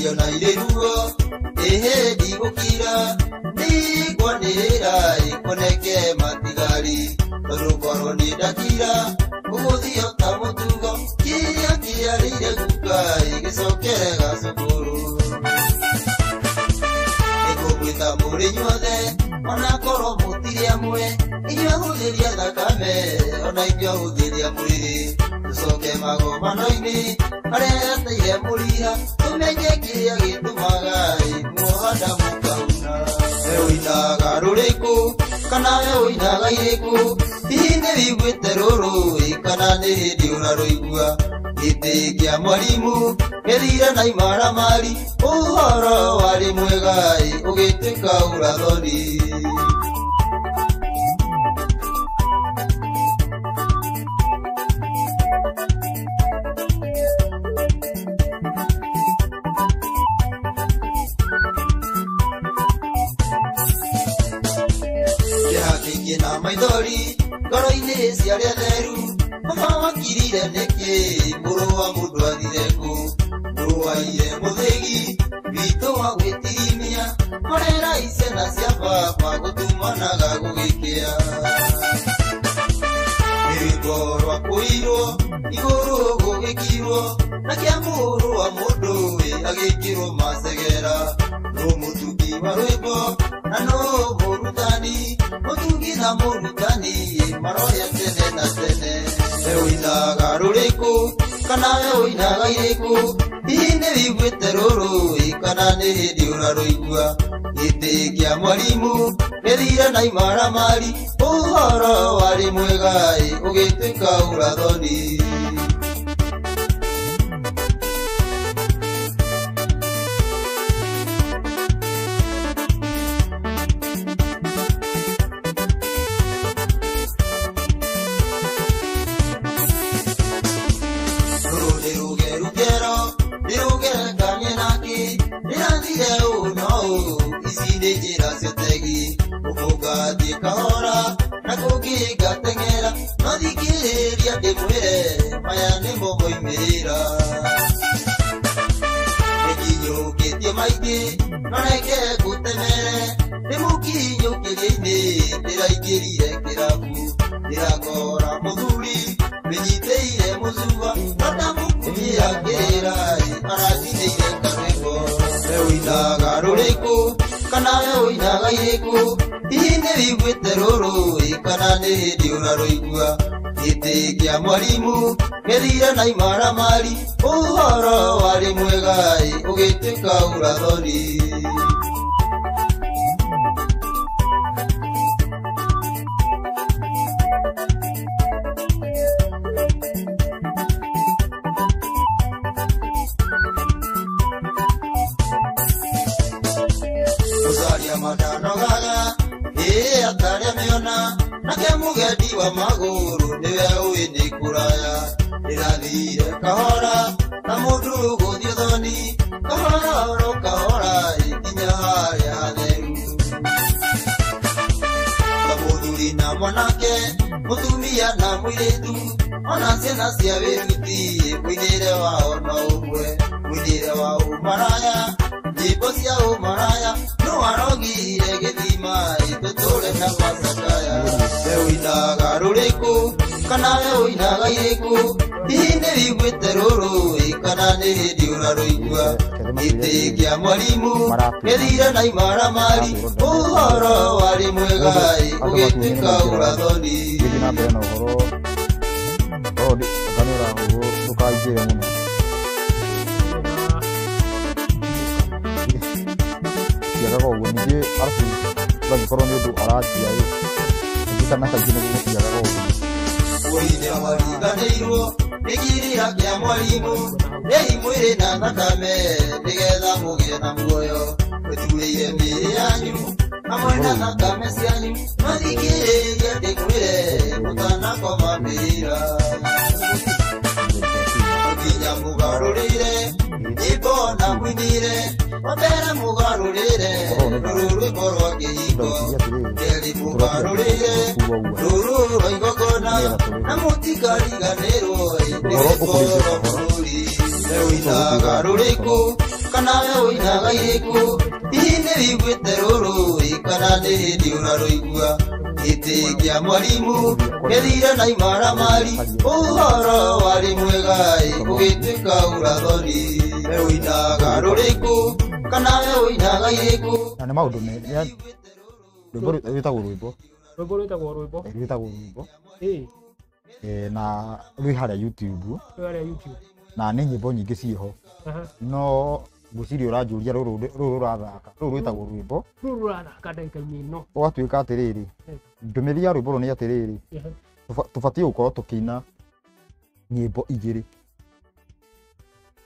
ndayo naire ruo ehe ndigukira ndigwanirira ikoneke matigari rukorwo ndakira uguthio ta mutugo kiria kiarire guka igicokere gacukuru nikugwita muri nyuothe onakorwo mutiri amwe inyuahuthiria thakame ona inyuahuthiria mwiri acoke magomano-ini areheteire mũriha tũmenye kĩrĩa gĩtũmaga ĩmuohanda mũkauna we ũinaga rũrĩkũ kana we ũinaga irĩkũ hihi nĩ wiguĩte rũrũĩ kana nĩ hĩndĩ ũra rũigua gĩtĩ kĩa mwarimũ gĩthire na imaramari ũhoro warĩ mwega ũgĩtuĩka ũrathoni ciĩ na maithori ngoro-inĩ ciarĩa theru baba nĩkĩ mũrũ wa mũndũ athire kũ ndũwaire mũthĩgi witũ wa gwĩtirimia marera icena cia ma gũtumanaga gũgĩkĩa rugingo rwakuirwo iguru gugikirwo na kiamuru wa mundu wi agikirwo macegera rumutugi wa rwimbo na no murutani mutugi na murutani maroya tene na tene ewinaga ruriku kana we ũinaga irĩkũ hihi nĩ wĩiguĩte rũrũ kana nĩ hĩndĩ ũrarũigua gĩtĩ kĩa mwarimũ gĩthire na imaramari ũhoro warĩ mwega ũgĩtuĩka ũrathoni ngathiĩ kahora na kũngĩ ngateng'era no thikĩrĩria ndĩmwĩre maya nĩmo moimĩrĩra nĩkinyũkĩtie maingĩ no reke ngũtemere ndĩmũkinyũkĩria-inĩ ndĩraingĩrire kĩrabu ndĩrakora mũthuri mĩnyitĩire mũcuba no ndamũkumia ngĩrĩra aranjinĩire karwĩmbo we ũinaga rũrĩkũ kana we ũinaga irĩkũ iguite ruru ikana ni ndi uraruigua giti kia mwarimu githire na imaramari uhoro wari mwegai ugituika urathoni ĩrĩ atarĩa mĩona nake mũgendi wa magũrũ nĩwe ũĩ nĩ kũraya ndĩrathiire kahora na mũndũ gũthiĩ thoni kahoro kahora ĩkinya harĩa hatheru kamũthuri na mwanake mũtumia na mũirĩtu ona ciana cia wĩruti mũithĩre wao na ũmwe mũithĩre wa ũmaraya Iposia umaraya Nuarogi egetima Ipetore na wasakaya Ewina garureku Kanale uina gaireku Ihine vigwete roro Ikanane diura roigua Ite kia mwalimu Edira na imara mari Uhoro wali mwega Ugetuka urathoni Iri na mbere na uhoro Oro kanura ugo Tukaigire muno a g a ko goni je arfi bagi koroni du arati a y i i t a na kan i n o gini g a ko wori de wari g a n e r o negiri h a k y m a l i m u nei m w r e na nakame nigeza m u g e na m w y o o j u l e i e m i yanyu h a m w na nakame s i a n y m a t i k i r e d i k w r e mutanakoma m i r a k i y a m u g a r u r i r ibona m w n i r e mabere muga rurire ruru rwaigogona na mutikariganirwo indi wikoro bururi we winaga kana we winaga hihi nĩ wiguĩte rũrũĩ kana nĩ hĩndĩ ũrarũigua gĩtĩ kĩa mwarimũ gethire na imaramari ũhoro warĩ mwĩgaĩ ũgĩtuĩka ũrathoni ũinaga rũrĩkũ kana we winaga iriku rwimbo rwitagwo rwimbo rwimbo rwitagwo rwimbo rwitagwo rwimbo na rwi harĩa youtube rwi harĩa youtube na nĩ nyĩmbo nyingĩ ciĩho no ngwĩciria ũranjũria rũrũ rũrathaka rũrũ rwĩtagwo rwĩmbo rũrũ rũrathaka ndagĩka-inĩ ĩno ũgatuĩka atĩrĩrĩ ndũmĩrĩri ya rwĩmbo rũrũ nĩ atĩrĩrĩ tũbatiĩ gũkorwo rä nyĩmbo igĩrĩ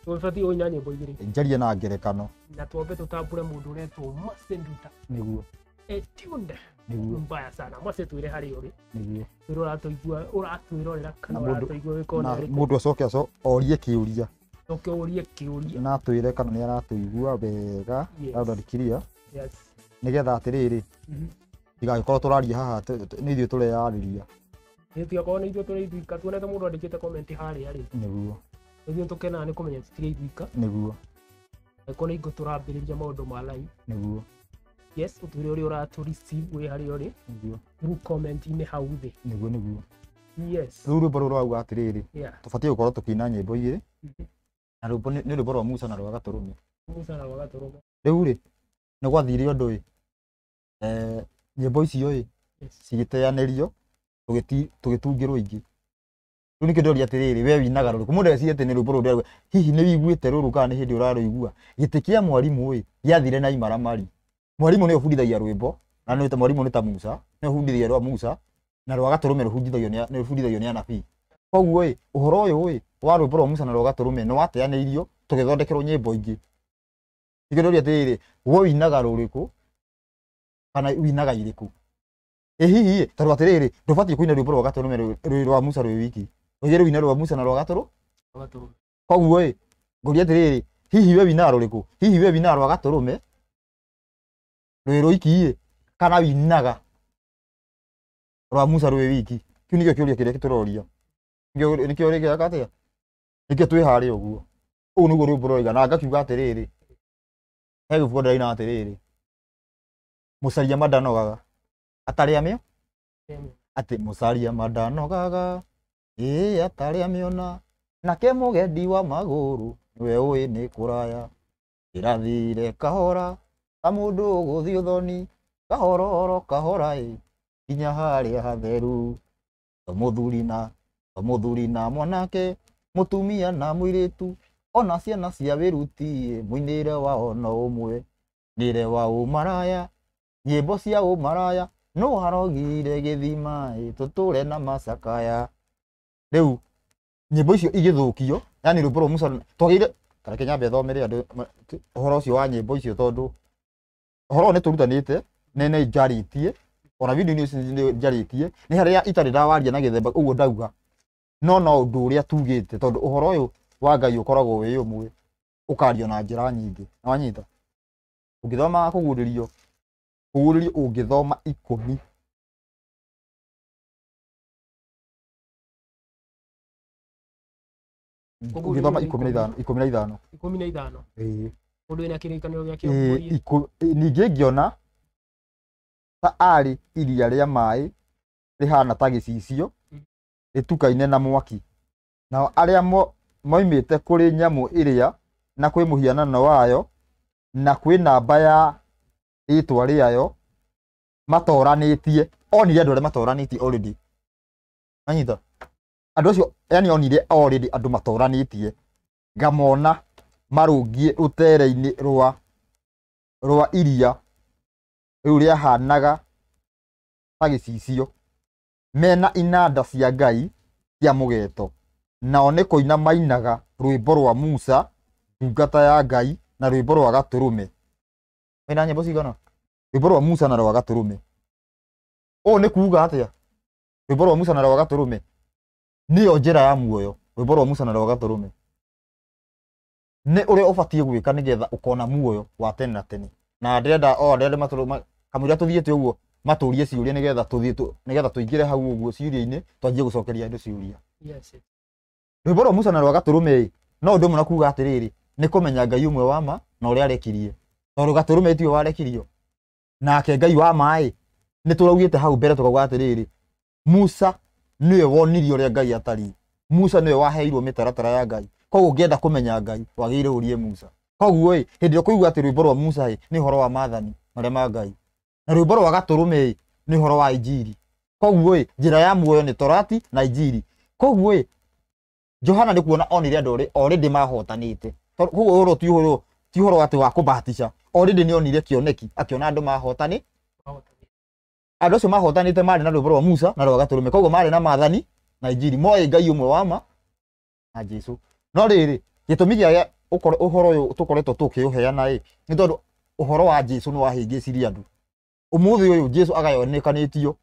tũbatiĩ gũina nyĩmbo igĩrĩ njarie na ngerekano na twambe tũtambũre mũndũ ũretwo masenduta nĩguo tuned niguo mbaya sana mwase twire hari uri niguo twire uratũigua uratwirorera kana uratũigua wikona mundu acoke aco orie kiuria coke urie kiuria na twire kana ni aratũigua wega atharikiria nigetha atiriri mhm. ndigagĩkorwo tũraria haha nĩ ithuĩ tũrearĩria tigakorwo nĩ ithuĩ tũrĩ ithuika tuonete mũndũ andĩkĩte comment harĩa rĩ nĩguo ithuĩ tũkenaga nĩ kũmenya tũtirĩ ithuika nĩguo angĩkorwo nĩ ingũ tũrambĩrĩria maũndũ ma live nĩguo yes utuire uri uratu receive wi hari uri niguo through comment ine hau thi niguo niguo yes rä u rwä mbo rå rwaguga atä rä rä tå batiä gå korwo tå kina nyä mbo igä mm-hmm. na rwä mbo nä rwä mbo rwa musa na rwa gatå rå me rä u rä nä gwathire å ndå ä eh, nyä mbo icio ä cigä teanä rio tå gä tungä rwo ingä rä u nä kä ndoria atä rä rä we winaga rå rä kå må ndecirie atä nä rwä mbo rå rwa hihi nä wiguä te rå rå kana nä hä ndä å rarå igua gä tä kä a mwarimå ä gä athire na imaramari mwarimu nä bundithagia rwä mbo na nä ta mwarimu nä ta musa nä bundithagia rwa musa na rwa gatå rå me nä bundithagio nä anabii koguo ä å horo å yå ä wa rwä mbo rwa musa na rwa gatå rå me nä wateanä irio tå gä thondekerwo nyä mbo ingä ingä ndå atä rä guo winaga rå rä kå kana winaga irä kå ä hihi tondå atä rä rä ndå batiä kå ina rwä mbo rwa gatå rå me rwa musa rwä wiki å igä rä wina rwa musa na rwa gatå rå koguo ä ngå ria atä rä rä hihi we winaga rå rä kå hihi we winaga rwa gatå rå me rwä rå ikiä kana winaga rwa musa rwä wiki kä u nä kä o kä å ria kä rä a kä tå roria nä kä o rä gä aka atä a nä kä twä harä a å guo å u nä guo rä mbå roiga na ngakiuga atä rä rä he gä buo ndäraina atä rä rä må caria mandanogaga atarä a mä o atä må caria mandanogaga ää atarä a mä ona nake må gendi wa magå rå nä we å ä nä kå raya ä rathire kahora ta mundu å uthoni kahororo kahora i nginya haria hatheru to muthuri na to muthuri na mwanake mutumia na ona ciana cia wiruti muinire wao no umwe nire wa nyä mbo cia umaraya no harogire githima tuture na macakaya riu nyimbo icio igithukio yani rwimbo rwa musa twagire kana kinyambe thomere andu uhoro ucio wa nyimbo icio tondå horo ne tå rutanä ne njarä tie ona video nä njarä tie nä harä a itarä ndawaria na githemba themba å ndauga no no ndu ndå å tondu uhoro uyu wa ngai å koragwo wä ukario na njira nyingi na wanyita å ngä thoma ungithoma guå rä rio kå guå rä na ithano ikå na ithano ĩĩ mundu wina kirikanio giake ningi ngiona ta ari iria ria mai rihana ta gicicio mm. ritukaine na mwaki nao aria moimite kuri nyamu iria na kwi muhianano wayo na kwi namba ya ritwa riayo matoranitie onire andå arä a matoranitie already manyita andå acio yani onire already andå matoranitie ngamona marũngiĩ rũtere-inĩ rwa rwa iria rĩu rĩahanaga ta gĩcicio mena inanda cia Ngai cia mũgeeto nao nĩ kũina mainaga rwĩmbo rwa Musa ndungata ya Ngai na rwĩmbo rwa Gatũrũme wĩna nyĩmbo cigana rwĩmbo rwa Musa na rwa Gatũrũme ũũ nĩ kuuga atĩa rwĩmbo rwa Musa na rwa Gatũrũme nĩyo njĩra ya muoyo rwĩmbo rwa Musa na rwa Gatũrũme ni uri rä gwika ni getha ukona muoyo wa tena tena na ndä o andä arä kamuria tuthie tu tå maturie ciuria ni getha tuthie tu ni getha tuingire hau å ciuria ciå twanjie gucokeria ndu ciuria yes ria boro musa na rwaga turume no ndu ũmwe na kuga atiriri ni kumenya ngai umwe wa ma na uri arekirie to tondũ gatũrũme tiwe warekirio ke ngai wa mai ni turaugite hau mbere tũkauga atiriri musa ni we wonirio ũrĩa ngai atari musa ni we waheirwo mitaratara ya ngai koguo ũngĩenda kũmenya ngai wagĩire ũrie musa koguo ĩ hĩndĩ ĩrĩa ũkũigua atĩ rwĩmbo rwa musa ĩ nĩ ũhoro wa maathani marĩa ma ngai na rwĩmbo rwa gatũrũme ĩ nĩ ũhoro wa injiri koguo ĩ njĩra ya muoyo nĩ torati na injiri koguo ĩ johana nĩ kuona onire andũ orĩndĩ mahotanĩte koguo ũhoro ti ũhoro ti ũhoro atĩ wa kũbahatica orĩndĩ nĩ onire kĩoneki akĩona andũ mahotani andũ acio mahotanĩte marĩ na rwĩmbo rwa musa na rwa gatũrũme koguo marĩ na maathani na injiri moĩ ngai ũmwe wa ma na jesu no riri gitumi gia uhoro uyu tukoretwo tukiuheana i ni tondu uhoro wa jesu ni wahingicirie andu umuthi uyu jesu agayonekanitio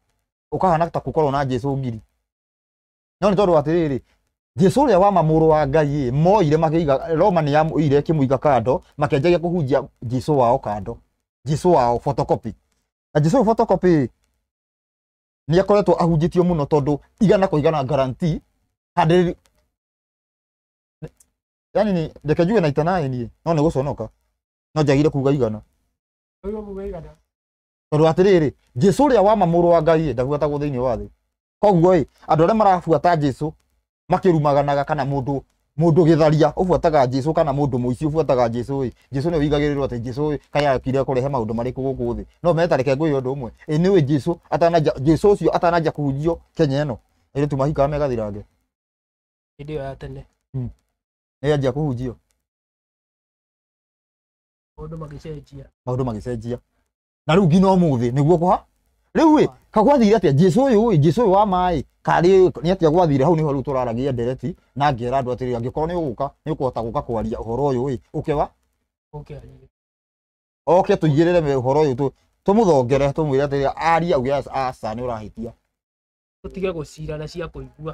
ukahana ta gukorwo na jesu ngiri no ni tondu atiriri jesu uria wa mamuru wa ngai moire makiiga roma ni yamuire ikimuiga kando makianjagia kuhunjia jesu wao kando jesu wao photocopy na jesu photocopy ni akoretwo ahunjitio muno tondu igana kwa igana guarantee yani ni reke njuge naita naye niä no nä gå conoka no njagire kuga igana tondå atä rä rä jesu rä a wa mamå rwa ngai e, ndabuatagwo thä inä wa thä koguo e, andå arä a marabuata jesu makä rumaganaga kana må ndå må ndå gä tharia å buataga jesu kana må ndå må ici å buataga jesu ä e. jesu nä å igagä rä rwo atä jesu kayakire kå rehe maå ndå marä kå gå kå thä no metareke ngå ä ndå å mwe ä nä wä jesu jesu å cio atananja kuhunjio kenya ä no ä rä tu mahikaga megathirange hä ndä ä yo ya tene hmm nä anjia kå hunjio maå ndå magäcenjia na rä u nginya å må thä nä guo kå ha rä u jesu å jesu å yå wa maä karä nä atä hau nä ho rä u na ngä ra andå atä rä angä korwo nä å gå horo å yå ä å ke oke tå igä rä horo å yå tå må thongere tå mwä re atä rä aria auge aca nä å rahätia na cia kå igua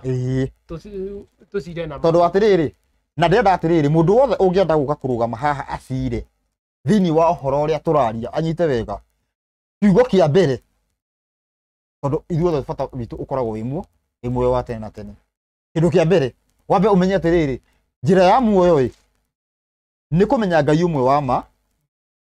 tondå atä rä rä na ndĩrenda atĩrĩrĩ mũndũ wothe ũngĩenda gũka kũrũgama haha acire thĩiniĩ wa ũhoro ũrĩa tũraria anyite wega kiugo kĩa mbere tondũ ithuothe bata witũ ũkoragwo wĩ muo wĩ muoyo wa tene na tene kĩndũ kĩa mbere wambe ũmenye atĩrĩrĩ njĩra ya muoyo ĩ nĩ kũmenya ngai ũmwe wa ma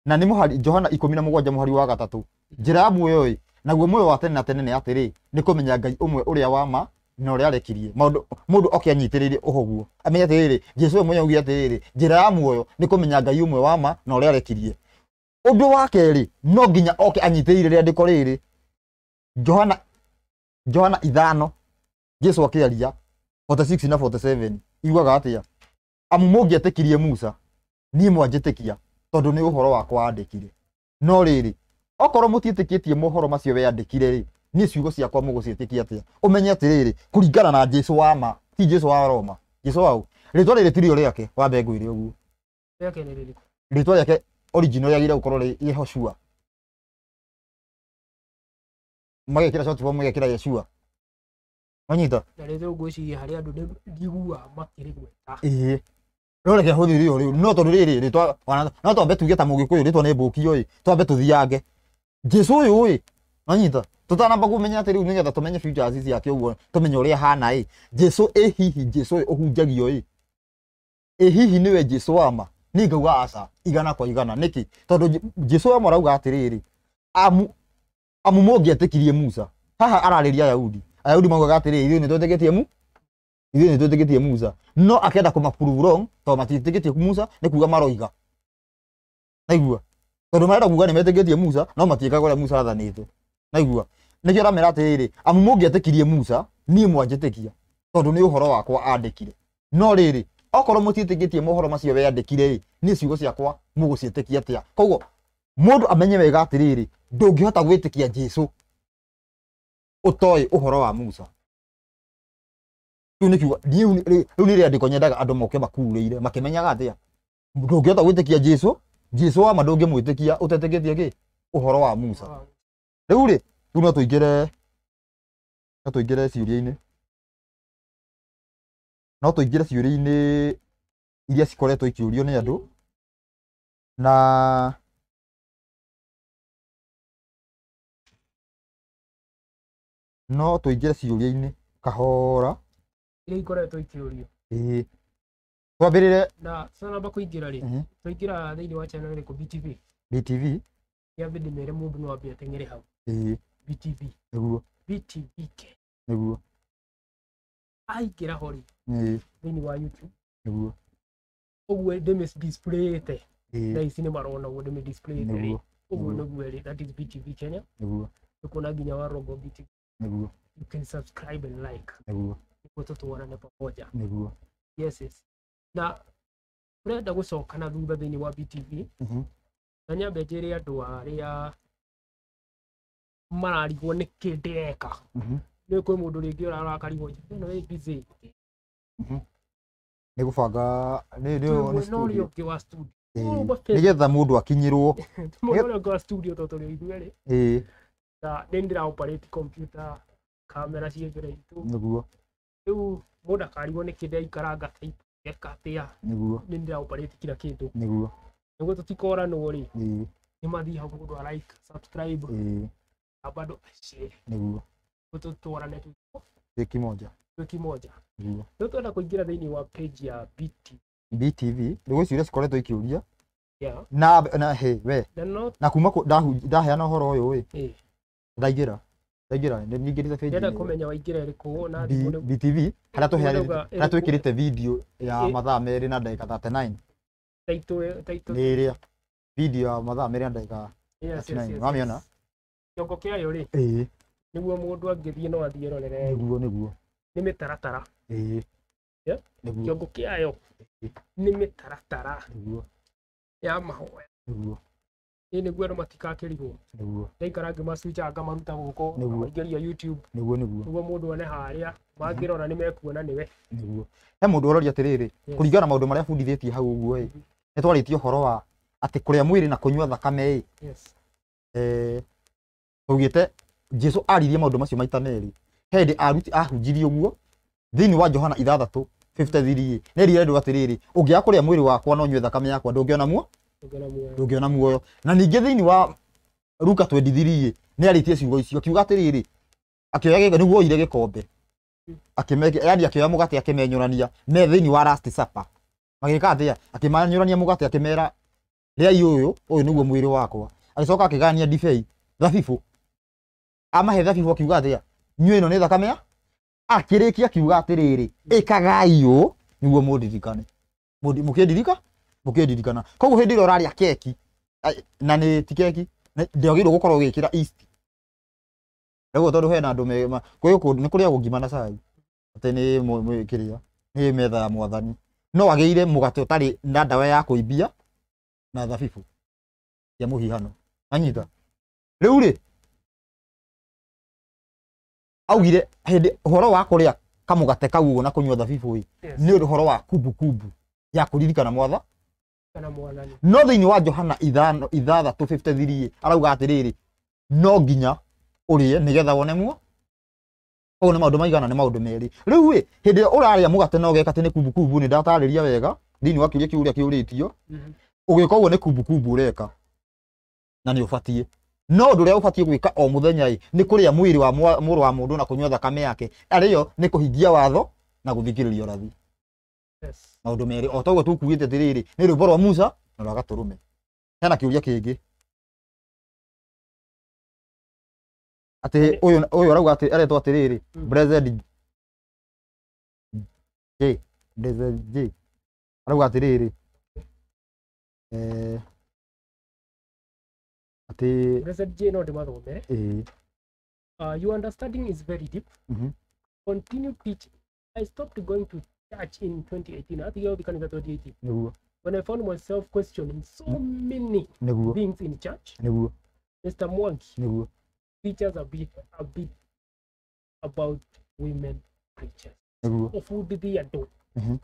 na nĩ mũhari johana ikũmi na mũgwanja mũhari wa gatatũ njĩra ya muoyo ĩ naguo muoyo wa tene na tene nĩ atĩrĩ nĩ kũmenya ngai ũmwe ũrĩa wa ma na ria rekirie maundu mundu oke anyitirire uhoguo amenye atiriri jesu we mwenye ugia atiriri njira ya muoyo ni kumenya ngai umwe wa ma na ria rekirie undu wa keri no nginya oke anyitirire ria ndiko riri johana johana ithano jesu akiaria 46 na 47 iguaga atia amu mungietikirie musa nie mwanjitikia tondu ni uhoro wakwa andikire no riri okorwo mutiitikitie mohoro macio weandikire ri niä ciugo ciakwa må gå ciä kä atä å menye atä rä rä kå ringana na jesu wa ma ti jesu wa roma jesu waå rä twa rä rä tirio rä ake wambe ngå ire å guo rä twa rä ake origino rä agire gå korwo rä hoshua magä kä ra magä kä ra yeshua manyita ä rä reke hå thiri å rä u no tondå rä rä no twambe tuge ta må gä kå yå rä twa nä mbå kio ä twambe tå thiange jesu å yå ä anyita tutanamba kumenya atä rä u nä tumenye future azizi yake å tumenye tå hana ä jesu ä hihi jesu å hunjagio ä ä hihi nä we jesu ama ni ngauga aca igana kwa igana niki kä jesu ama arauga atä rä amu amu må ngä musa haha ararä ria ayaudi ayaudi maugaga atä rä rä nä twetä gä tie mu ithuĩ nĩ twĩtĩkĩtie musa no akenda kũmaprove wrong tondũ matitĩkĩtie musa nĩ kuga maroiga naigua tondũ marenda kuga ni metĩkĩtie musa no matiĩkaga ũrĩa musa athanĩte naigua nä ramera atä rä rä amu må ngä atä musa niä mwanjä tä kia tondå wakwa andä kire no rä rä okorwo må tiä macio weandä kire ciugo ciakwa må gå koguo må ndå amenye wega atä rä rä ndå ngä hota gwä tä kia jesu å toä å horo wa musa rä u nä nyendaga andå moke makurä ire makä menyaga atä jesu jesu wama ndå ngä mwä tä kia tie å horo wa musa riu ri riu no tuingire no tuingire ciuria-ini no tuingire ciuria-ini iria cikoretwo ikiurio ni andu na no tuingire ciuria-ini kahora iria ikoretwo ikiurio ĩĩ twambĩrĩre na tũtanamba kũingĩra rĩ mhm. twaingĩra thĩinĩ wa channel ĩrĩkũ btv btv yambĩ ndĩmere mũndũ no ambe ateng'ere hau BTV niguo BTVK niguo aingĩra ho rĩ thĩinĩ wa YouTube niguo ũguo ndĩmĩdisplayĩte na ici nĩ marona ũguo ndĩmĩdisplayĩte rĩ ũguo nĩguo rĩ that is BTV Kenya niguo nĩkuona nginya wa Rogo BTV niguo you can subscribe and like niguo nĩkuo tũtwarane pamoja niguo yes yes na ũrenda gũcoka na thutha thĩinĩ wa BTV mm-hmm. na nyambe njĩre andũ arĩa mararigwo nä kä ndäreka nä kwä må ndå rä ngä å rarakarigwo no nä gå banga no rä å ngä wa nä getha må ndå akinyä må ndå rä å ngä rä ithuerä nä ndä ra kamera ciä ra itå nä guo rä u må ndå akarigwo nä kä ndä aikaranga eka atä a nä guo nä ndä ra kira kä ndå nä guo nä guo tå tikoranwo rä nä mathiä hau må ndå araika bado acirie niguo tutwarane twĩ kimoja twĩ kimoja niguo rĩu twenda kũingĩra thĩinĩ wa page ya BT BTV ndugu ciuria cikoretwo ikiuria yeah. na na he we not... na kuma ndaheana ũhoro ũyũ ĩ hey. Eh. ndaingĩra ndaingĩra ningĩrĩte page ndenda kumenya waingĩra ĩrĩkũ na BTV harĩa tũheanĩte harĩa twĩkĩrĩte video ya eh. mathaa meri na ndagĩka 39 title title nĩ ĩrĩa video ya mathaa meri na ndagĩka 39 wamĩona kĩongo kĩayo rĩ nĩguo mũndũ angĩthiĩ no athiĩ rorere nĩguo nĩguo nĩ mĩtaratara kĩongo kĩayo nĩ mĩtaratara ya mahoya ĩ nĩguo andũ matigakĩrigwo ndaikarange macuchanga maruta gũkũ maingĩria youtube nĩguo nĩguo nĩguo mũndũ one harĩa mangĩrora nĩ mekuona nĩwe nĩguo he mũndũ ũroria atĩrĩrĩ kũringana na maũndũ marĩa bundithĩtie hau ũguo ĩ nĩ twarĩtie wa atĩ kũrĩa mwĩrĩ na kũnyua thakame ĩ ugite jesu aririe maundu macio maita meri hende aruti ahunjirie uguo thini wa johana ithathatu 53 neri rendu atiriri ungia kuria mwiri wakwa no nyuetha kame yakwa ndungiona muo ndungiona muoyo na ninge thini wa ruka 23 ni aritie ciugo icio kiuga atiriri akioya gä nä ire gikombe kombe yani akioya må akimenyurania me thini wa last supper magika ka akimanyurania akĩmenyũrania akimera gate akĩmera rä ai å yå å yå nä guo mwä wakwa agä coka akĩgania ndibei amahetha ho akiuga atia nyue no ni thakame ya akirikia akiuga atiriri ikagai u niguo mundirikane mukiendirika mukiendirikana koguo hindi ro raria keki na ni ti keki ndogirwo gukorwo gikira east rĩu tondũ hena andũ me kwĩ kũndũ nĩ kũrĩagwo ngima na sai atĩ ni kĩrĩa ni metha ya mwathani no agĩire mugate utari na dawa ya kũimbia na thabibũ ya muhihano anyita rĩu rĩ augire hindi horo wa kuria kamugate kau na kunywa thabibu ĩ ni ũrĩ horo wa kubu ya kuririkana mwatha kana mwanani no thini wa johana ithano ithatha 253 arauga atiriri no nginya ũrĩe nĩgetha wone mu o nĩ maũndũ maigana ni maũndũ meri riu ĩ hindi uraria mugate no geka ũgeka atĩ kubu kumbukumbu nĩ ndatarĩria wega thini wa kiuria kĩu ũrĩa kĩũrĩtio mhm. ũgĩka ũguo nĩ kumbukumbu ũreka na nĩ ũbatiĩ no å ndå å rä a å batiä gwä ka o må thenyaä nä kå rä a mwä wa må rå wa må ndå na kå nyua thakame yake arä yo nä kå hingia watho na gå thikä rä ria å rathi maå ndå merä o toguo tåkuä te atä rä rä nä rwä mbo rwa musa na rwa gatå rå me hena kä å ria kä ngä atä å yå arauga aretwo atä rä rä arauga atä rä rä Ati... Blessed J. Node Mathome. Eh. Uh, your understanding is very deep. Mm -hmm. Continue teaching. I stopped going to church in 2018. I think I became 2018. When I found myself questioning so mm. many things in church, Mr. Mwangi, no. teachers a bit, a bit about women preachers. Of who did they adore? Mm -hmm.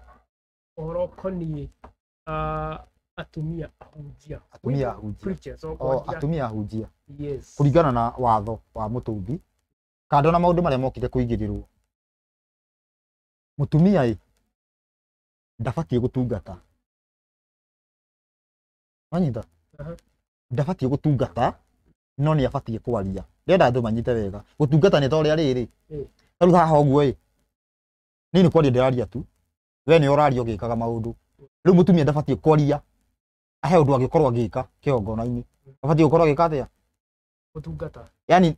Or, uh, atumia ahunjia atumia ahunjia o oh, atumia ahunjia yes kuringana na watho wa mutumbi kando na maundu maria mokire kuigirirwo mutumia i ndabatie gutungata manyita ndabatie gutungata no nä uh-huh. abatie kwaria ndenda andå manyite wega gå tungata nä ta å rä a rä rä haha ũguo ĩ niĩ nĩ kwaria ndä raria tu we nä å raria å gä kaga maå ndå rä u må kwaria ahe he undu agikorwo agika kigongona-ini abatie gukorwo agika atia gutungata yani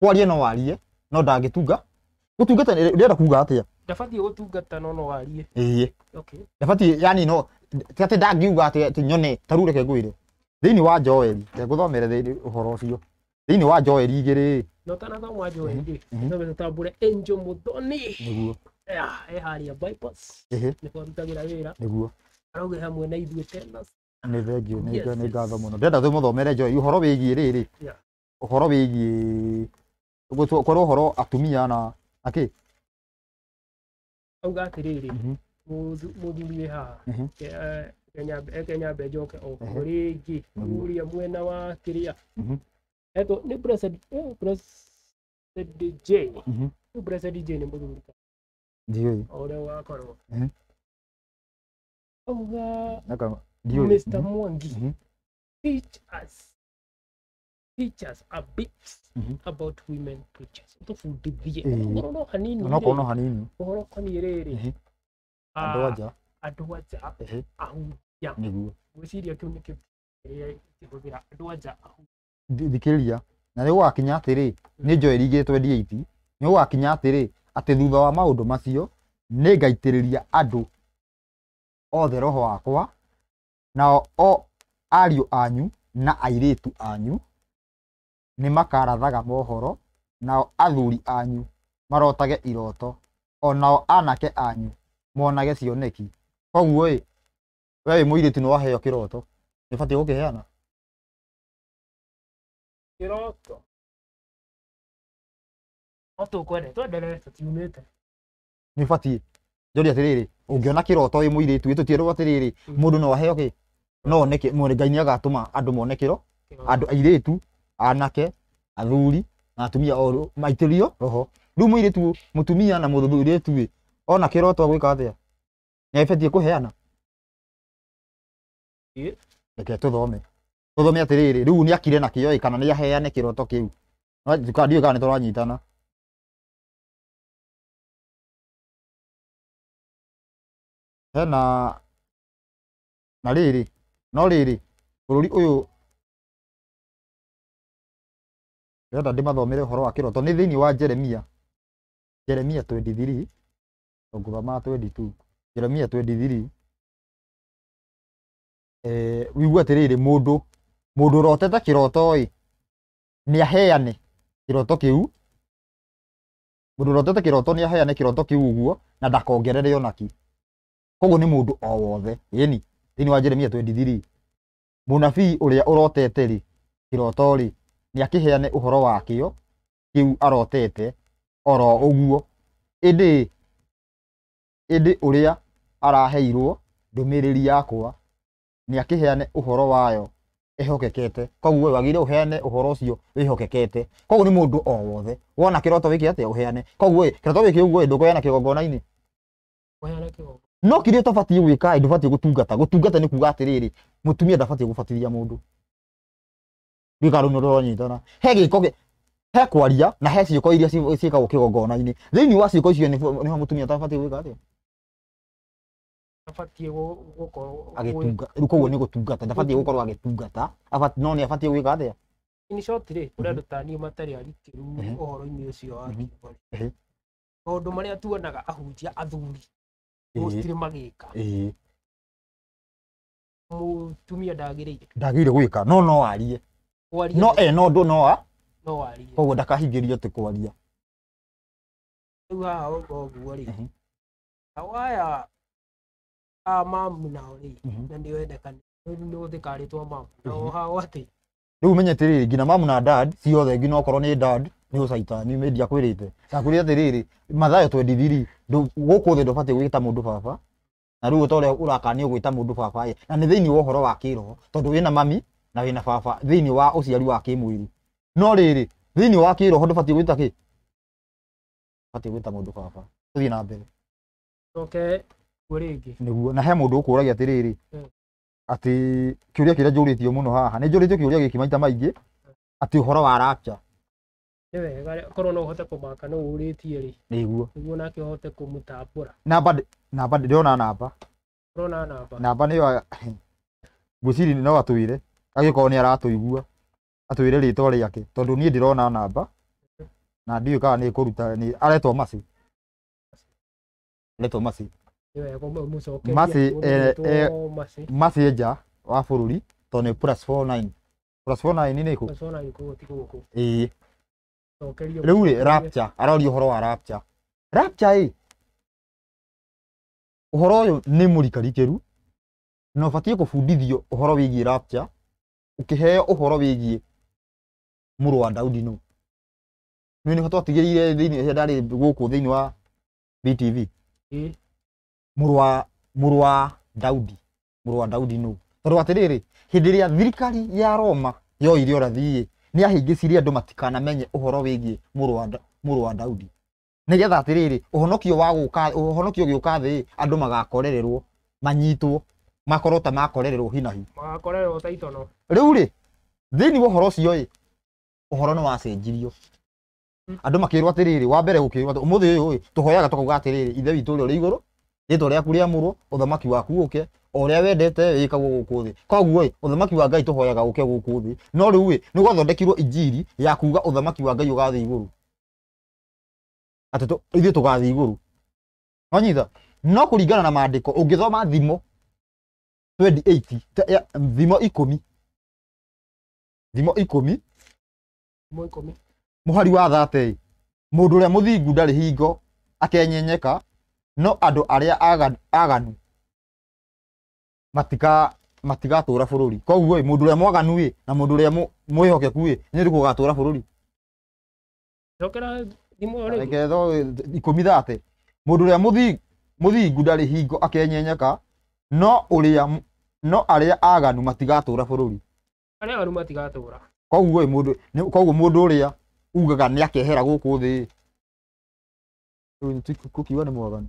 kwaria no warie no ndangitunga gutungata ndienda kuga atia ndabatie gutungata no no warie yani no ti ati ndangiuga ati nyone ta rĩu reke ngwĩre thĩinĩ wa joeli ndegũthomere thĩinĩ ũhoro ũcio thĩinĩ wa joeli igĩrĩ no tanathoma joeli mhm, mhm. thome tũtambũre angel muthoni nĩguo e harĩa bypass nĩho arutagĩra wĩra e hamwe na ithuĩ tenas nä thengio nä ngatho må no ndärenda twä må thomere njoä å horo wä giä rä rä å horo wä giä korwo å horo atumia na akä auga atä rä rä må thuri wä haha ekenya mbenjoke o kå rä ngä kuria mwena wa kä rä a etwo nä nä må thuri o rä a wakorwo auga Dio. Mr. Mhm. Mwangi, mm -hmm. teach us teach us a bit mm -hmm. about women preachers tufundithie ũhoro hanini onokorwo no hanini ũhoro ũkoniĩ rĩrĩ andũ anja andũ anja ahunjia nĩguo gwĩciria kĩu nĩ kĩrĩa kĩhũthĩra andũ anja ahunjia thikĩrĩria na nĩ gũgakinya atĩrĩ mm. nĩ njoeri igĩtwo ndiaiti nĩ gũgakinya thutha wa maũndũ macio nĩ ngaitĩrĩria andũ othe roho wakwa nao o ariũ anyu na airĩtu anyu nĩ makarathaga mohoro nao athuri anyu marotage iroto onao anake anyu monage cioneki koguo ĩ we wĩ mũirĩtu nĩ waheo kĩroto nĩ ũbatiĩ gũkĩheana kĩroto no tũkwende twenderee tũtiumĩte nĩ ũbatiĩ njũria atiriri ungiona kiroto wi muiritu itu tierwo atiriri mundu mm. no aheo ki no neke oneke ngai ni agatuma andu mone kiro andu airitu anake athuri na atumia oru maitirio roho riu muiritu mutumia na muthuritu wi ona kiroto agwika atia ni abatie kuheana reke tuthome tuthome atiriri riu ni akire na kiyo kana ni aheane kiroto kiu ndiũĩ kana nĩ tũranyitana hena na riri no rĩrĩ bũrũri ũyũ ndĩrenda ndĩmathomere ũhoro wa kĩroto ni thĩiniĩ wa Jeremia Jeremia 23 tũngĩthoma 22 Jeremia 23 eh wiigue atĩrĩrĩ mũndũ mũndũ ũrotete kiroto ĩ ni aheane kĩroto kĩu mũndũ ũrotete kiroto ni aheane kiroto kiu ũguo na ndakongerere ona koguo ni mundu o wothe ni thini wa Jeremia 23 munabii uria urotete ri kiroto ri ni akiheane uhoro wakio kiu arotete oro uguo indi indi uria araheirwo ndumiriri yakwa ni akiheane uhoro wayo ihokekete koguo we wagire uheane uhoro ucio wihokekete koguo ni mundu o wothe wona kiroto wiki atia uheane koguo kiroto wiki uguo ndukuheana kigongona-ini no kiria utabatie gwika ndubatie gutungata gutungata ni kuga atiriri mutumia ndabatie gubatithia mundu gwika runo he giko he kwaria na he ciiko iria ciikagwo kigongona-inĩ thĩinĩ wa ciiko icio nĩ ha mũtumia atabatiĩ gwĩka atĩa rĩu koguo nĩ gũtungata ndabatiĩ gũkorwo agĩtungata no nĩ abatiĩ gwĩka atĩa in short rĩ ũrĩa andũ mhm. ta niĩ matarĩ arikĩru mhm. ũhoro-inĩ ũcio wa mhm. maũndũ marĩa tuonaga ahunjia athuri mutirä magä ka må tumia ndagä rä ire gwä ka no no arie no ena å ndå noa no arie koguo ndakahingä rio atä kwaria rä u haha oga å rä awaya a mamu nao rä na nä wendekane nä gå mamu nao hao atä rä u menyete nginya mamu na dad ciothe nginya okorwo nä dad nä å caitani mä ndia kwä rä te ngakwä rä atä rä mathayo twendithiri gå thä ndå batiä gwä ta må baba na rä u å ta å baba na nä thä iniä wa horo wa kä roho tondå wä na mami na wä na baba thä iniä wa å ciari wa kä mwä ri no rä rä thä wa kä roho ndå batiä gwä ta kä batiä baba tå na mbere coke kuo rä nä guo na he må ndå å kå ragia atä rä rä å haha nä njå rä tio kä å ria horo wa rapture nä wega korwo no hote kumaka no ũrä tie rä niguo niguo nake hote kå må tambå ra namba namba ndä namba rona namba namba nä yo ciri no atwä re agä korwo nä aratå igua atwä re rä twa rä ake tondå niä ndä rona namba na ndiå kaga nä kå ruta aretwo maci aretwo maci macä enja eh, eh, e wa bå rå ri tondå nä nä kå ä rĩu rĩ rapture arorio horo wa rapture rapture ĩ ũhoro ũyũ nĩ mũrikarikĩru na ũbatiĩ kũbundithio ũhoro wĩgiĩ rapture ũkĩheo ũhoro wĩgiĩ mũrũ wa daudi nũ nĩ nĩho twatigĩrĩire thĩinĩ ya ndarĩ gũkũ thĩinĩ wa btv mũrũ wa mũrũ wa daudi mũrũ wa daudi nũ tondũ atĩrĩrĩ hĩndĩ ĩrĩa thirikari ya roma yoire ũrathiĩ nä ahängäcirie andå matikanamenye å horo wä giä må rå wa daudi nä getha atä rä rä å honokio wa gå ka å honokio gä å ka andå magakorererwo manyitwo makorwo ta makorererwo hinahi magakorererwo ta itono rä u rä thä inä wa å horo å horo nä wacenjirio hmm. andå makä rwo atä rä wa mbere gå kä rwo må thä å yå tå hoyaga tå kauga atä ithe witå å rä a å rä igå rå rä two rä aku rä amå rwo å thamaki waku å ke uria wendete wika guku thi koguo i uthamaki wa ngai tuhoyaga uke guku thi no riu i ni gwathondekirwo injiri ya kuga uthamaki wa ngai ugathi iguru atatu ithuĩ tũgathi igũrũ wanyita no kũringana na maandĩko ũngĩthoma thimo 28 thimo ikũmi thimo ikũmi mũhari wa thate mũndũ ũrĩa mũthingu ndarĩ hingo akenyenyeka no andũ arĩa aganu matika matigatura bururi koguo mundu uria mwaganu i na mundu uria mwihokeku i ni riku gatura bururi getho ikumi thate mundu uria muthingu ndari hingo akenyenyeka no uria no aria aganu matigatura bururi koguo mundu koguo mundu uria ugaga ni akehera guku thi riu kukiuga ni mwaganu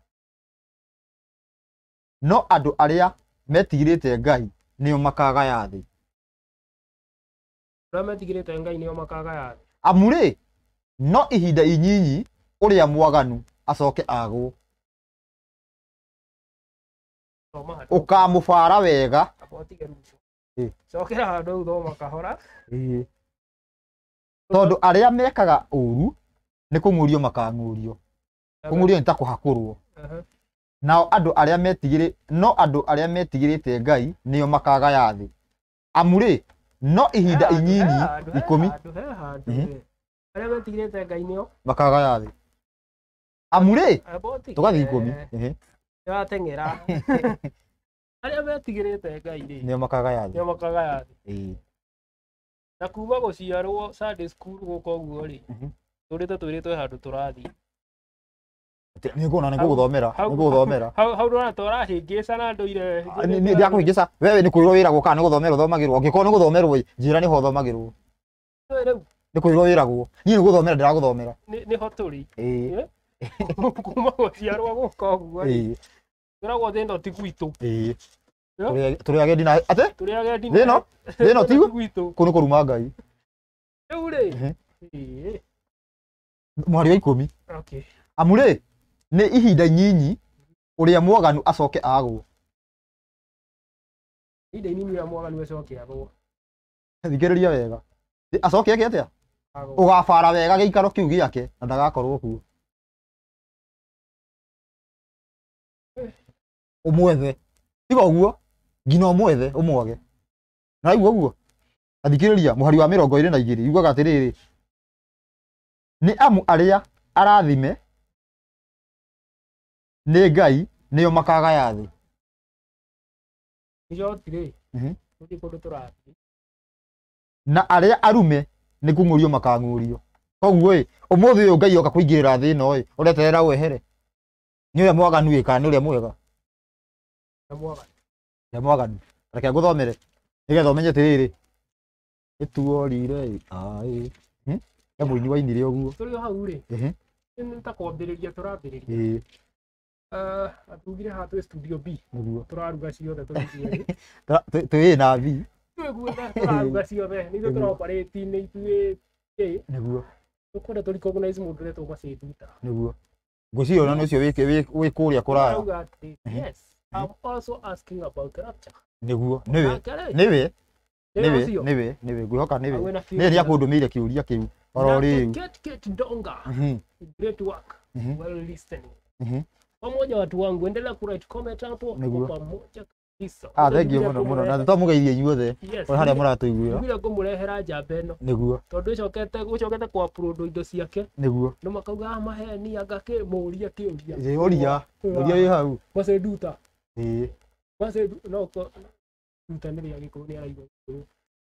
no andå arä a metigä rä te ngai nä o makagaya thä arä a ngai nä o makagaya thä amu no ihinda inyinyi å rä a mwaganu acoke agwo å kamå bara wega cokera handå u thoma kahora tondå arä a mekaga å ru nä kå ngå rio makangå rio kå ngå rio nä ta kå hakå rwo nao andå arä a metigä no andå arä a metigä rä te ngai nä o makagaya thä amu no ihinda inyinyi ikå mi arä a ngai nä o makagaya thä amu rä tå gathiä ikå mi nä ngai rä nä o makagaya thä nä o makagaya thä na kuma gå ciarwo gå koguo rä mhm. tå rä te twä rä two handå nä nä ngå gå thomera nä ngå gå hä ngä nä hingä ca wewe nä kwä rwo wä ragwo kana nä gå thomera thomagä rwo angä korwo nä gå thomerwo njä ra nä ho thomagä rwo nä kwä rwo wä ragwo niä nä gå thomera ndä ragå thomera tå rä kuma gå atä thä no thä no tigå kå nä kå ruma ngai mwari wa ikå mi amu nä ihinda inyinyi å rä a mwaganu acoke agwo ihinda inyinyi å rä mwaganu acoke agwo thikä ria wega acoke eke atä a å gabara wega gä ikaro kä u gä ake na ndagakorwo kuo å mwethe tiga å guo nginya å mwethe å mwage na raigua å guo athikä rä ria må hari wa mä rongo ä rä na igä rä yugaga atä rä rä nä amu arä a arathime nä ngai nä o ya thä na arä a arume nä kungå rio makangå rio koguo ä å må thä å ngai oka kå ingä rä ra thä no ä å reterera wehere nä å rä a mwaganu ä kana nä å rä a mwega rä mwaganu reke ngå thomere nä getha å menye atä rä rä ä tuorire hmm? e må ini wainire å guo hau rä nä ta kwambä rä atugire ha studio b guo tå raruga ciothe tå twä na b tå raruga ciothe nä ithuä tå raoparati nä ithuä nä guo tå recognize må ndå å rä a twågwacä tuita nä guo ngå ciona nä å cio wä kå rä a kå raya nä guo nä wä nä wä nä ngwä hoka nä wä nä rä a kå ndå mä ire kä å ria kä u oro rä pamoja watu wangu endelea ku write comment hapo kwa pamoja kabisa ah thank you muno muno na tutamu tutamugeithie inyuothe ona haria muratwiguira ngire kumurehera jambe no. niguo tondu ichokete gucokete ku upload indo ciake niguo no makauga ah maheni anga ki muria uria. Ye uria uria wi hau wase duta eh wase no ko duta ni ya giko ni araigua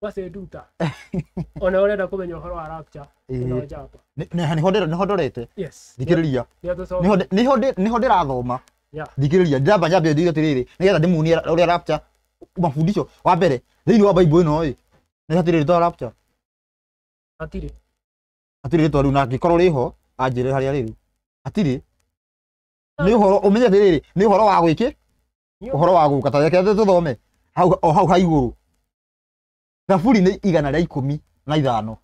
wacenduta ona urenda kumenya uhoro wa rapture eh, ino japa niho ndorete thikiriria niho ndirathoma thikiriria ndĩramba nyambia ndio atirĩrĩ nĩgetha ndĩmuonie ũrĩa rapture mabundisho wa mbere thĩinĩ wa bible ĩno ĩ nĩ hatirĩ rĩtwa rapture hatirĩ hatirĩ rĩtwa rĩu na angĩkorwo rĩho anjĩre harĩa rĩrĩ hatirĩ ah. nĩ ũhoro ũmenye atĩrĩrĩ nĩ ũhoro wa gwĩkĩ ũhoro wa gũka ta reke tũthome hau o hau haigũrũ thaburi nä igana rä a ikå na ithano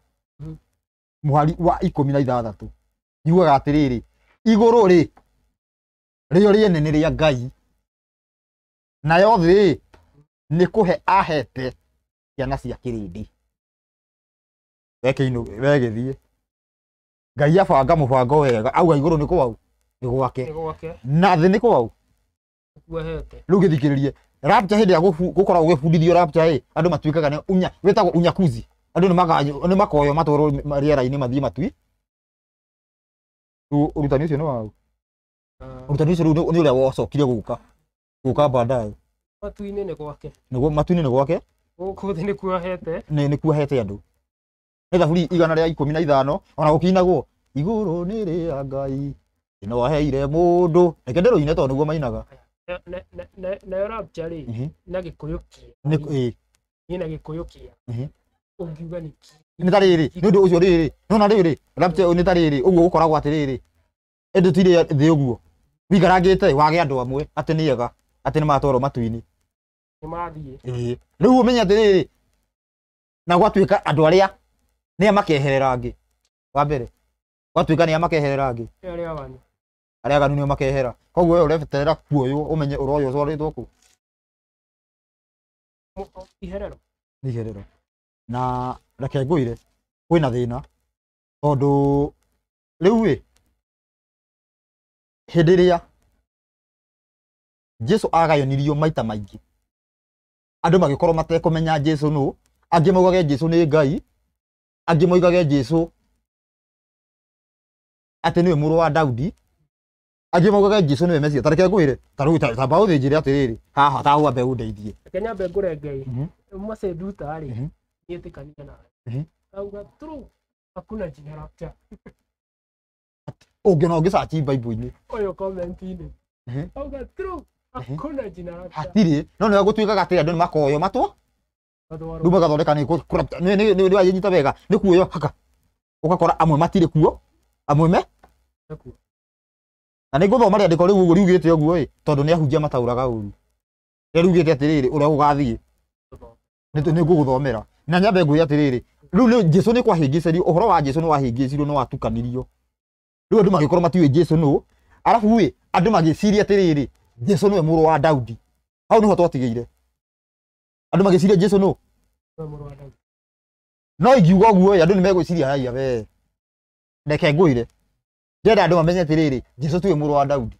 muhari hmm. wa ikå na ithathatå yugaga atä rä rä igå rå rä rä o rä enene rä a ngai nayo nä kå he ahete ciana cia kä rä ndä wegä thiä ngai abanga må bango wega auga igå rå nä kå nä gwake na thä nä kwau rä u gä thikä rä rie rapture hindi ya gukora gugibundithio rapture i andu matuikaga ni unya witagwo unyakuzi andu ni makoyo matwaro rĩera-inĩ mathiĩ matui urutani ucio ni wau urutani uh, ucio ni uria wocokire guka guka baadaye matuinĩ nĩ gwake nĩguo matuinĩ nĩ gwake gũkũ thĩ nĩ kuohete nĩ kuohete andũ nĩ thaburi igana rĩa ikũmi na ithano ona gũkinagwo igũrũ nĩ rĩa ngai ĩnoheire mũndũ reke ndĩrũine tondũ nĩguo mainaga nayo rapture rĩ na gĩkũyũ kĩ niĩ na gĩkũyũ kĩa mhm. ũngiuga nĩ kĩ nĩ ta rĩrĩ nĩ ũndũ ũcio na nona rĩu rĩ rapture nĩ ta rĩrĩ ũguo gũkoragwo atĩ rĩrĩ ĩndĩ ti wage andũ amwe ati ni ega ati nĩ matwarwo matu-inĩ nĩ mathiĩ rĩu ũmenye atĩ na gwatuĩka andũ arĩa nĩa makeherera angĩ wa mbere arä aganu nä makehera koguo we å rebeterera kuoywo å menye å roywo twarä two kå iherero na reke ngå ire kwä na thä na tondå rä u ä hä ndä ä rä a jesu agayonirio maita maingä andå magä korwo matekåmenya jesu nå angä maugage jesu nä ngai angä moigage jesu atä nä we må rå wa daudi angä maugaga jeså nä we mecia tareke ngwä re tamba å thä njä re atä rä rä haha tahå ndeithie reke nyambe ngå ngai mhm. mwacä nduta rä mhm. niä tä kania auga mhm. tå hakuna jina rapture å ngä ona å ngä caci mbaibå-inä å yå komenti-inä auga tå hakuna jina rapture hatirä no nä wegå tuä kaga atä andå nä makoyo matwa rä u magathondeka wanyita wega nä kuoyo haka å gakora amwe matirä kuo amwe me na nä ngå thoma rä andä ko rä u å guo riugä te å guo ä tondå nä ahunjia matauraga å ru rä riugä te atä rä rä å rä a gå gathiä nä ngå gå thomera na nyambe ngwä re atä rä rä rä u jesu nä kwahängä cirio å horo wa jesu nä wahängä cirio nä watukanirio rä u andå magä korwo matiå jesu nå arabu ä andå magä ciria atä rä rä jesu nä we må rå wa daudi hau nä ho twatigä ire andå magä ciria jesu nå no ingiuga å guo andå nä megwä ciria aiave reke ngwä re ndĩrenda andũ mamenye atĩrĩrĩ jesu tiwe mũrũ wa daudi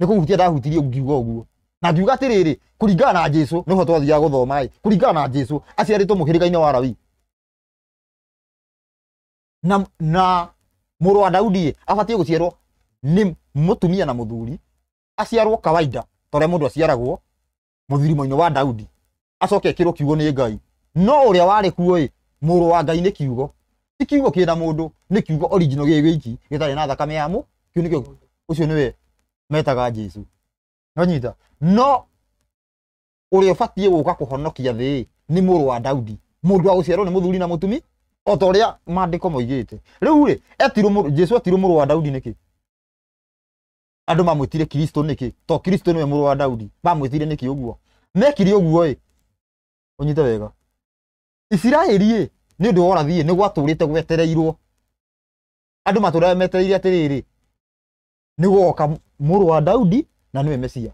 nĩ kũhutia ndahutirie ngiuga ũguo na ngiuga atĩrĩrĩ kũringana na jesu nĩho twathiaga gũthoma ĩ kũringana na jesu aciarĩtwo mũhĩrĩga-inĩ wa rawi na na mũrũ wa daudi abatiĩ gũciarwo nĩ mũtumia na mũthuri aciarwo kawaida torĩa mũndũ aciaragwo mũthirimo-inĩ wa daudi acoke ekĩrwo kiugo nĩ ngai no ũrĩa warĩ kuo mũrũ wa ngai nĩ kiugo ti kiugo kä na må ndå nä kiugo orijino gä gä iki gä na thakame yamå kä u nä kä å we metaga jesu no nyita no å rä a å batiä gå ka kå honokia thä nä må rå wa daudi må ndå wa gå ciarwo nä må thuri na må tumi o ta å rä a mandä ko moigä te rä jesu atirwo må wa daudi nä kä andå kristo nä to kristo nä we må wa daudi mamwä tire nä mekire å guo ä wega isiraeli nä å ndå worathiä nä gwatå rä te gwetereirwo andå matå rä metereire atä rä rä nä wa daudi na nä we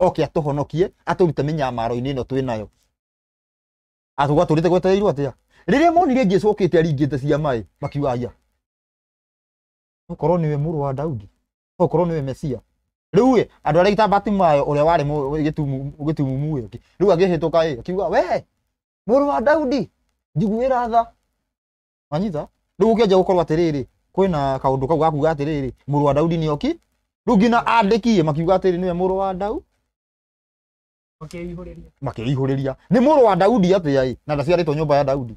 oke atå honokie atå rute mä no twä nayo atå gwetereirwo atä a monire jeså å kä cia maä makiugagia okorwo nä we wa daudi okorwo nä we mecia rä u andå arä itabatimayo å rä a warä gä tumumuä rä u agä hä tå ka ä akiuga we må rå wa daudi njiguä tha manyitha rä kia gå kä anja gå korwo na kaå ndå kau gakuga atä rä wa daudi nä oki rä u nginya andä kie makiuga atä niwe muru we må rå wa dau makä ihå rä ria nä må wa daudi atä aä na ndaciarä two nyå mba ya daudi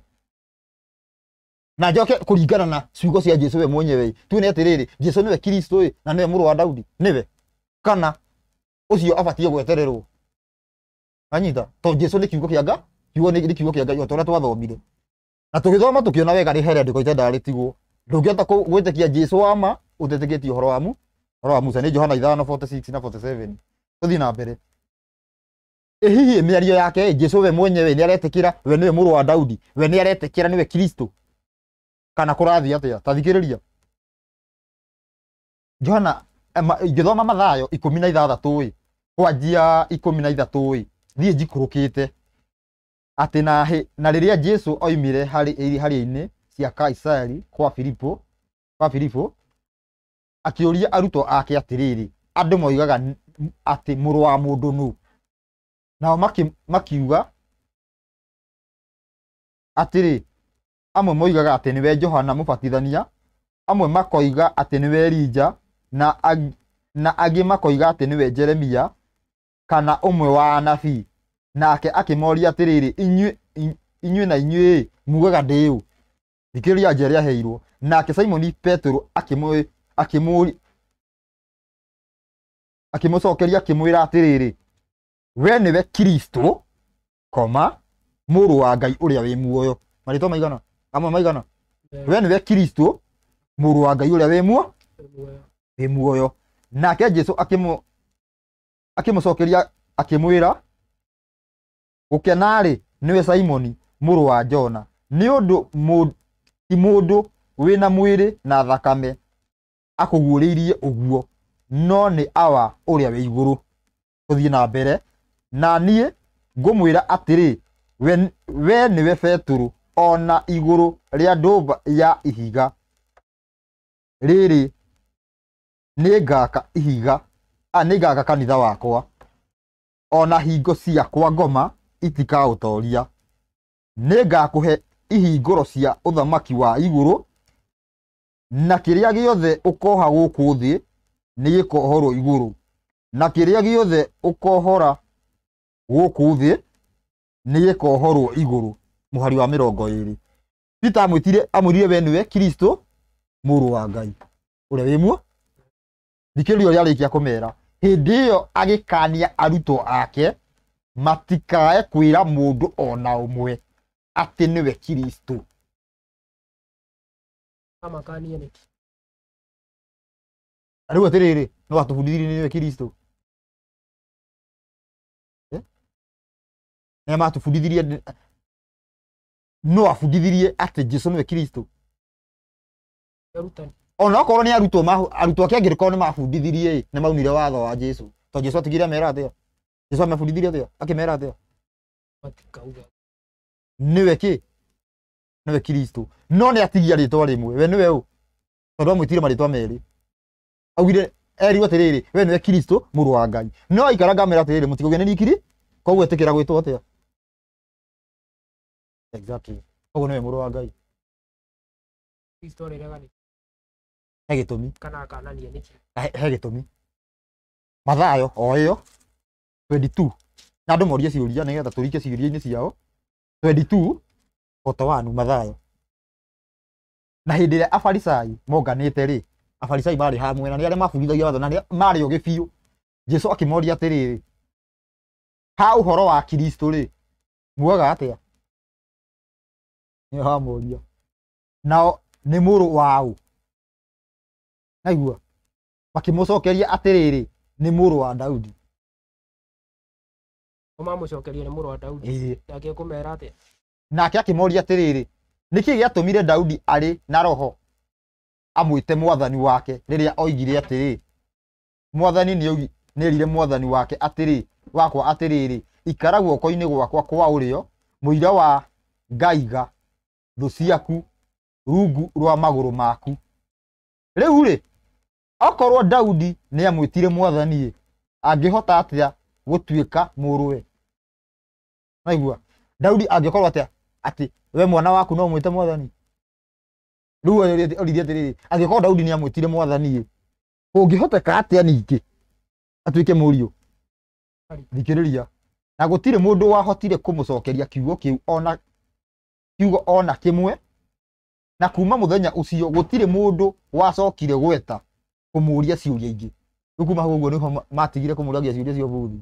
na njoke kå ringana na ciugo cia jesu we mwenyewe tuone atä rä rä jesu niwe we kristo ä na niwe muru wa daudi nä we kana å cio abatiä gwetererwo anyita to jesu ni kiugo kia anga kiugo nä kiugo kä ngai o ta å rä a twathomire na tå gä thoma tå kä ona wega rä here ndä ko itendarä tigwo ndå ngä hota gwä tä kia jesu wa ma å tetä gä tie å horo wa mu horo wa musa nä johana ithano na tå thiä na mbere ä hihi mä ario yake jesu we mwenyewe nä aretä kä ra we nä we må rå wa daudi we nä aretä kä ra nä we kristo kana kå rathiä atä a tathikä rä ria johana ingä thoma mathayo ikå mi na ithathatå ä kwanjia ikå mi na ithatå ä thiä njikå rå kä te ati na rä rä a jesu oimire hari ine cia kaisari kwa filipo kwa filipo akä å ria arutwo ake atä rä rä andå moigaga atä må rå wa må ndå nå nao makiuga atä rä amwe moigaga atä nä we johana må batithania amwe makoiga atä nä we elija na, ag, na angä makoiga atä nä we jeremia kana å mwe wa anabii nake akĩmoria atĩrĩrĩ inyuĩ inyuĩ na inyuĩ mugaga ndĩ ũ thikĩrĩria anja rĩa heirwo nake simoni petero akĩmũcokeria akĩmwĩra atĩrĩrĩ we nĩwe kristo koma mũrũ wa ngai ũrĩa wĩ muoyo marito maigana amwe maigana we nĩwe kristo mũrũ wa ngai ũrĩa wĩ muo wĩ muoyo nake jesu akĩmũcokeria akĩmwĩra gukena-rĩ nĩwe Simoni mũrũ wa Jona nĩ ũndũ ti mũndũ wĩna mwĩrĩ na thakame akũguũrĩirie ũguo no nĩ awa ũrĩa wĩ igũrũ tũthiĩ na mbere na niĩ ngũmwĩra atĩrĩ we, we nĩwe betũrũ ona igũrũ rĩa ndũũba ya ihiga riri. rĩrĩ nĩngaka ihiga nĩngaka kanitha wakwa ona hingo ciakwa ngoma itika ũtooria nĩ ngakũhe ihingũro cia ũthamaki wa igũrũ na kĩrĩa gĩothe ũkoha gũkũ thĩ nĩ gĩkohorwo igũrũ na kĩrĩa gĩothe ũkohora gũkũ thĩ nĩ gĩkohorwo igũrũ mũhari wa mĩrongo ĩrĩ. Pita amwĩtire amwĩrire we nĩwe Kristo mũrũ wa Ngai ũrĩa wĩ thikĩrĩria ũrĩa arĩkia kũmeera hĩndĩ ĩyo agĩkania arutwo ake matikae kwira mundu ona umwe ati niwe kristo amakanie niki riu atiriri no atubundithirie niwe kristo eh? nä matubundithirie no abundithirie atä jesu nä we kristo onakorwo nä arutwo arutwo ake angä rä korwo nä mabundithirie nä maunire watho wa jesu to jesu atigire mera atä Tiswa amefundithia atia akimera atia niwe ki niwe kristo no nä atigia rä twa rä mwe we nä we å tondå amwätire marä twa merä augire erirwo atä we nä kristo må wa ngai no aikaranga amera atä rä rä må gä koguo etä kä ra gwä koguo nä we må rå wa ngai he gä tå mi he gä tå mi mathayo o ä yo 22 na andu moria ciuria nigetha turike ciuria-ini ciao 22 gotowanu mathayo na hindi ria afarisai monganite ri afarisai mari hamwe na ni aria mabundithagia watho na mari ogi biũ jesu akimoria atiriri ha uhoro wa kristo ri muoga atia ni hamoria nao nä må rå waå naigua makä må cokeria atä rä rä nä må rå wa daudi mamucokerie ni murwa Daudi nake kumera atia nake akimoria atiriri niki giatumire Daudi ari na roho amwite mwathani wake riria oigire atiri mwathani ni nierire mwathani wake atiri wakwa atiriri ikara guoko-ini gwakwa kwa urio muira wa ngaiga thũ ciaku rungu rwa magũrũ maku rĩu rĩ okorwo daudi nĩ amwĩtire mwathani angĩhota atĩa gutuika muruwe naigua daudi angikorwo atia ati we mwana waku no mwite mwathani riu orithia atiriri angikorwo daudi ni amwitire mwathani i atia ningi atuike muriu thikiriria na gutirä må ndå wahotire kå må cokeria kiugo kä ona kiugo ona kä mwe na kuma må thenya å cio må ndå wacokire gweta kå må ria ciå ria guo nä matigire kå må ragia buthi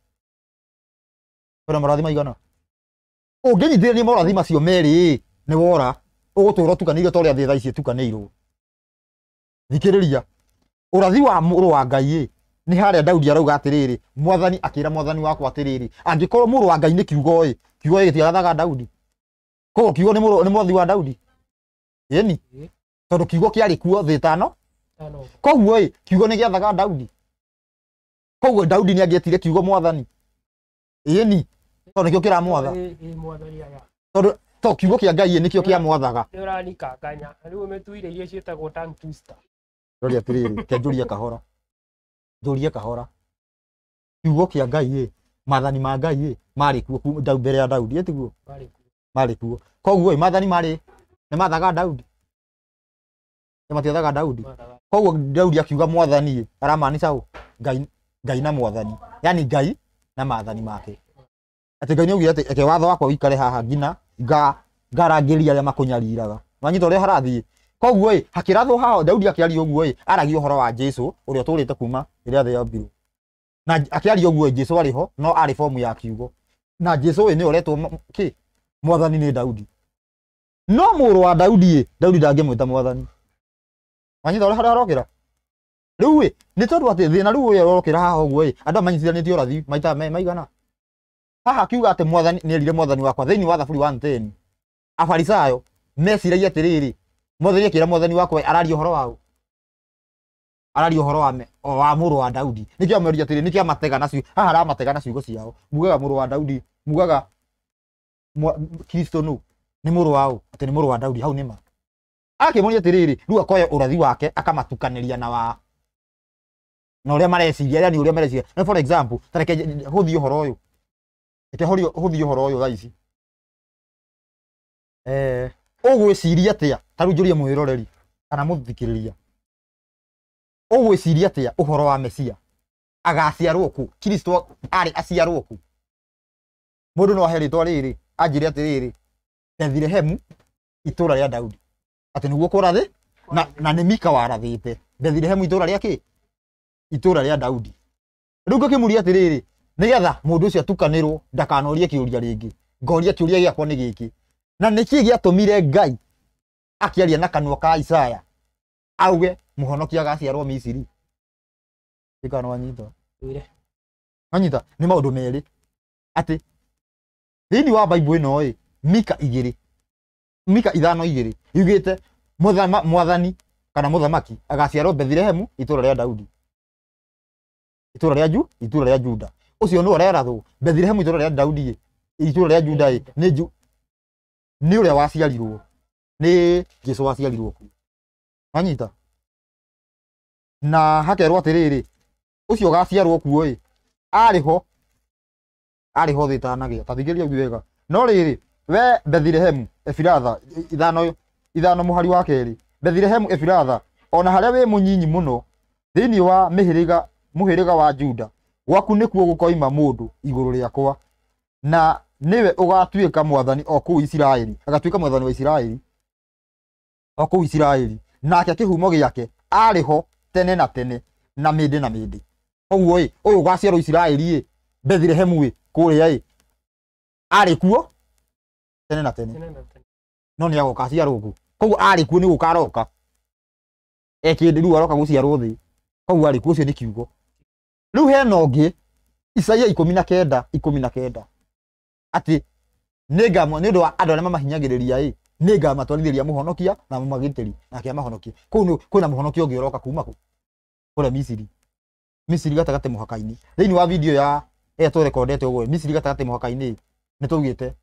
wina marathi maigana ũngĩnyitithania morathi macio merĩ nĩ wora ũgũtũra ũtukanĩirio ta ũrĩa thĩ thaa ici ĩtukanĩirwo thikĩrĩria ũrathi wa mũrũ wa ngai nĩ harĩa daudi arauga atĩrĩrĩ mwathani akĩra mwathani wakwa atĩrĩrĩ angĩkorwo mũrũ wa ngai nĩ kiugo ĩ kiugo ĩ gĩtiagathaga daudi koguo kiugo nä mwathi wa daudi ĩni tondũ kiugo kĩarĩ kuo thĩ tano koguo ĩ kiugo nĩ gĩathaga daudi koguo daudi nĩ angĩetire kiugo mwathani ni tondũ nĩkĩo kĩramwatha tondũ to kiugo kĩa ngai nĩkĩo twister roria ke kahora kahora kiugo ngai ma ngai marĩ kuo mbere ya daudi kuo koguo mathaga daudi matiathaga daudi koguo daudi akiuga mwathani ngai na mwathani yani ngai na maathani make atä ngai nä augire atä eke watho wakwa wikare haha ngina ngarangä ria arä a makånyariraga manyita å rä a harathiä koguo ä hakä rathwo haho daudi akä aria å guo ä aragia å horo wa jesu å rä a å tå rä te kuma rä rä a thä yombirwo na akä aria å guo jesu arä ho no arä bomu ya kiugo na jesu ä nä oretwo kä mwathani nä daudi no må rå wa daudi ä daudi ndangä mwä ta mwathani manyita å rä a harä a arokä ra riu ä nä tondå atä thä na rä u å yå rokä ra haha å guo ä andå a maita me maigana haha akiuga atä mwathani nä erire mwathani wakwa thä wa thaburi wa nteni meciragia atä mwathani akä mwathani wakwa araria å horo araria å wa må rå wa daudi nä ameria atä rä amatega na haha aramatega na ciugo ciao mugaga må wa daudi mugaga kristo no nä må rå waå atä nä wa daudi hau nä ma akä monia atä akoya å wake na na uria mareciria yani uria mareciria na for example tareke huthi uhoro uyu ekehorio huthi uhoro uyu thaici eh ugwiciria atia taru njuria mwiroreri kana muthikiriria ugwiciria atia uhoro wa mesia agaciarwo ku kristo ari aciarwo ku mundu no aheritwo riri anjire atiriri bethilehemu itura ria daudi ati niguo kurathi na, na ni mika warathite bethilehemu itura ria ki itura ria daudi rä u ngäkä atä rä rä nä getha ndakanorie kä å ria rä ngä ngoria kä å ria gä na nä kä gä ngai akiaria na kanua ka isaya auge muhonokia honoki Misiri. Ikano anyita. kanwanyita anyita ni maå meri. Ati atä wa Bible ino no mika igiri. mika ithano igiri. Yugite yugä mwathani kana må thamaki agaciarwo bethilehemu itå ra daudi itura ria ju itura ria juda ucio no rerathwo bethlehemu itura ria daudi itura ria juda i ni ju ni uria waciarirwo ni jesu waciarirwo ku manyita na hakerwo atiriri ucio ugaciarwo kuo i ari ho ari ho thitanagia tathigiria wega no riri we bethlehemu efiratha ithano ithano muhari wa keri bethlehemu efiratha ona haria we munyinyi muno thiini wa mihiriga muhiriga wa juda gwaku nikuo gukoima mundu iguru riakwa na niwe ugatuika mwathani o kuu isiraeli agatuika mwathani wa isiraeli o kuu isiraeli nake kihumo giake ari ho tene na tene na mindi na mindi koguo ä å yå å gaciarwo isiraeli ä bethilehemu ä kå rä a arä kuo tene na tene no nä agoka aciarwo gå koguo arä kuo nä gå karoka ekä ndä rä u aroka gå ciarwo koguo arä kuo å cio kiugo rä u hena å ngä isaia ikå na kenda ikå na kenda atä nä ngamwa nä å ndå wa andå arä a mamahinyagä rä ria ä nä ngamatwarithä ria må honokia na magä tä ri nake amahonokie kå u kwä na må honokia å ngä å roka kuma kå kå rä misiri misiri gatagatä må haka-inä thä inä wa video ya etå rekondete å guo misiri gatagatä må haka-inä nä tå gä te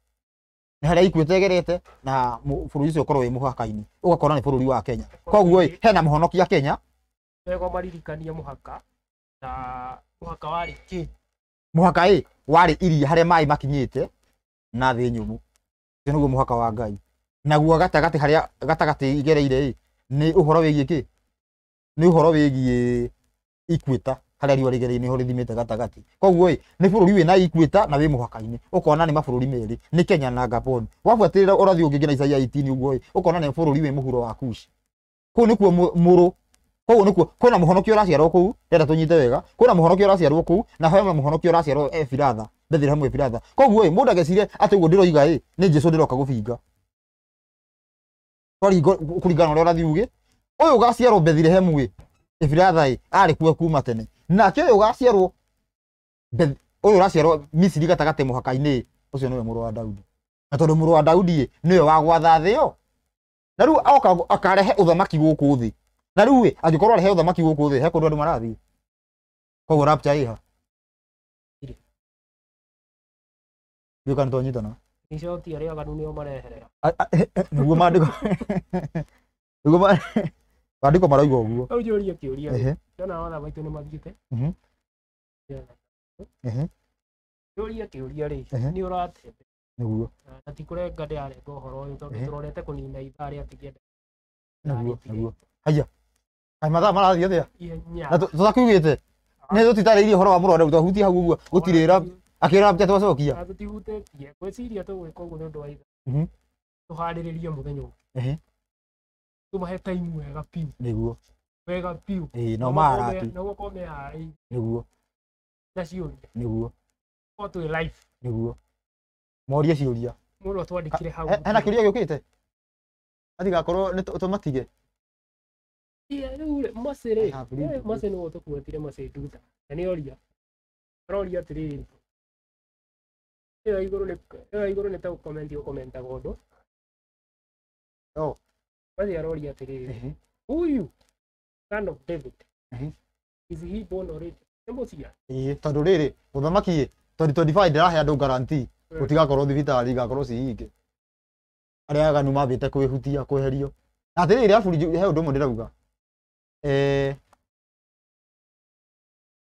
nä harä a ikuä tegerete na bå rå ri å cio å korwo wä må haka-inä å gakora nä bå rå ri wa kenya koguo hena må honokia kenya maririkania må haka na muhaka wari ki muhaka i wari iria haria mai makinyite na thi nyumu cio niguo muhaka wa ngai naguo gatagati haria gatagati igereire i ni uhoro wigie ki ni uhoro wigie ikwita harä a riå rä ho rä thimä gatagati koguo ä nä bå rå ri wä na ikuä na wä må haka-inä å kona nä mabå rå ri merä nä kenya na gabon wabuatä rä ra å rathiä å ngä ngä na icaia å guo ä å kona nä bå rå ri wä må huro wa kush kå u nä kuo må rå koguo nikuo kwina muhonokia uraciarwo kuu ndenda tunyite wega kwina muhonokia uraciarwo kuu na hema muhonokia uraciarwo efiratha eh, ndethire hamwe efiratha koguo ĩ mũndũ agecirie atĩ ũguo ndĩroiga ĩ nĩ jesu ndĩroka gũbinga twaringo kũringana ũrĩa ũrathiĩ ugĩ ũyũ ũgaciarwo bethilehemu ĩ efiratha ĩ arĩ kuo kuma tene nake ũyũ ũgaciarwo ũyũ ũraciarwo misiri gatagatĩ mũhaka-inĩ ũcio nĩwe mũrũ wa daudi na tondũ mũrũ wa daudi ĩ nĩwe wagwatha thĩ ĩyo na rĩu oka akarehe ũthamaki gũkũ thĩ na rä u ä arä he å thamaki gå kå thä he kå ndå andå marathiä koguo rapture ä ha ndiå ka nä twanyitana nä o mandä ko nä guo mandä ko maroiga å guo å kä å ria ndona watha maitå na tikå renga ndä arenga å horo å yå ithaa rä a tigienda nä guo kaĩ mathaa marathiĩ atĩa na tũtakiugĩte ah. nĩ tũtitarĩirie ũhoro wa mũrore twahutie hau ũguo gũtirĩ rab akĩra mbia twacokia tũtihutĩtie gwĩciria tũgwĩka ũguo nĩ ũndũ wa itha mhm. tũharĩrĩrie mũthenya ũngĩ tũmahe time wega biũ nĩguo wega biũ ĩĩ no maarati na gũkorwo meharĩirie nĩguo na ciũria nĩguo o twĩ live nĩguo morie ciũria mũndũ atwandĩkĩre hau hena kĩrĩa gĩũkĩte atigakorwo nĩ matige macä rä nä gå tå kuatire macä na nä oria aroria atä rä rä ä yo igå rå nä ta gå komenti gå komenta gå ndå macä aroria atä rä rä huyu son of david is he born already nä må cia tondå rä rä må thamaki ndärahe andå garanti hm. gå tigakorwo thibitari igakorwo ciingä arä aganu mambä te kwä hutia kweherio na atä rä rä aburinjhe å ndå må ndä rauga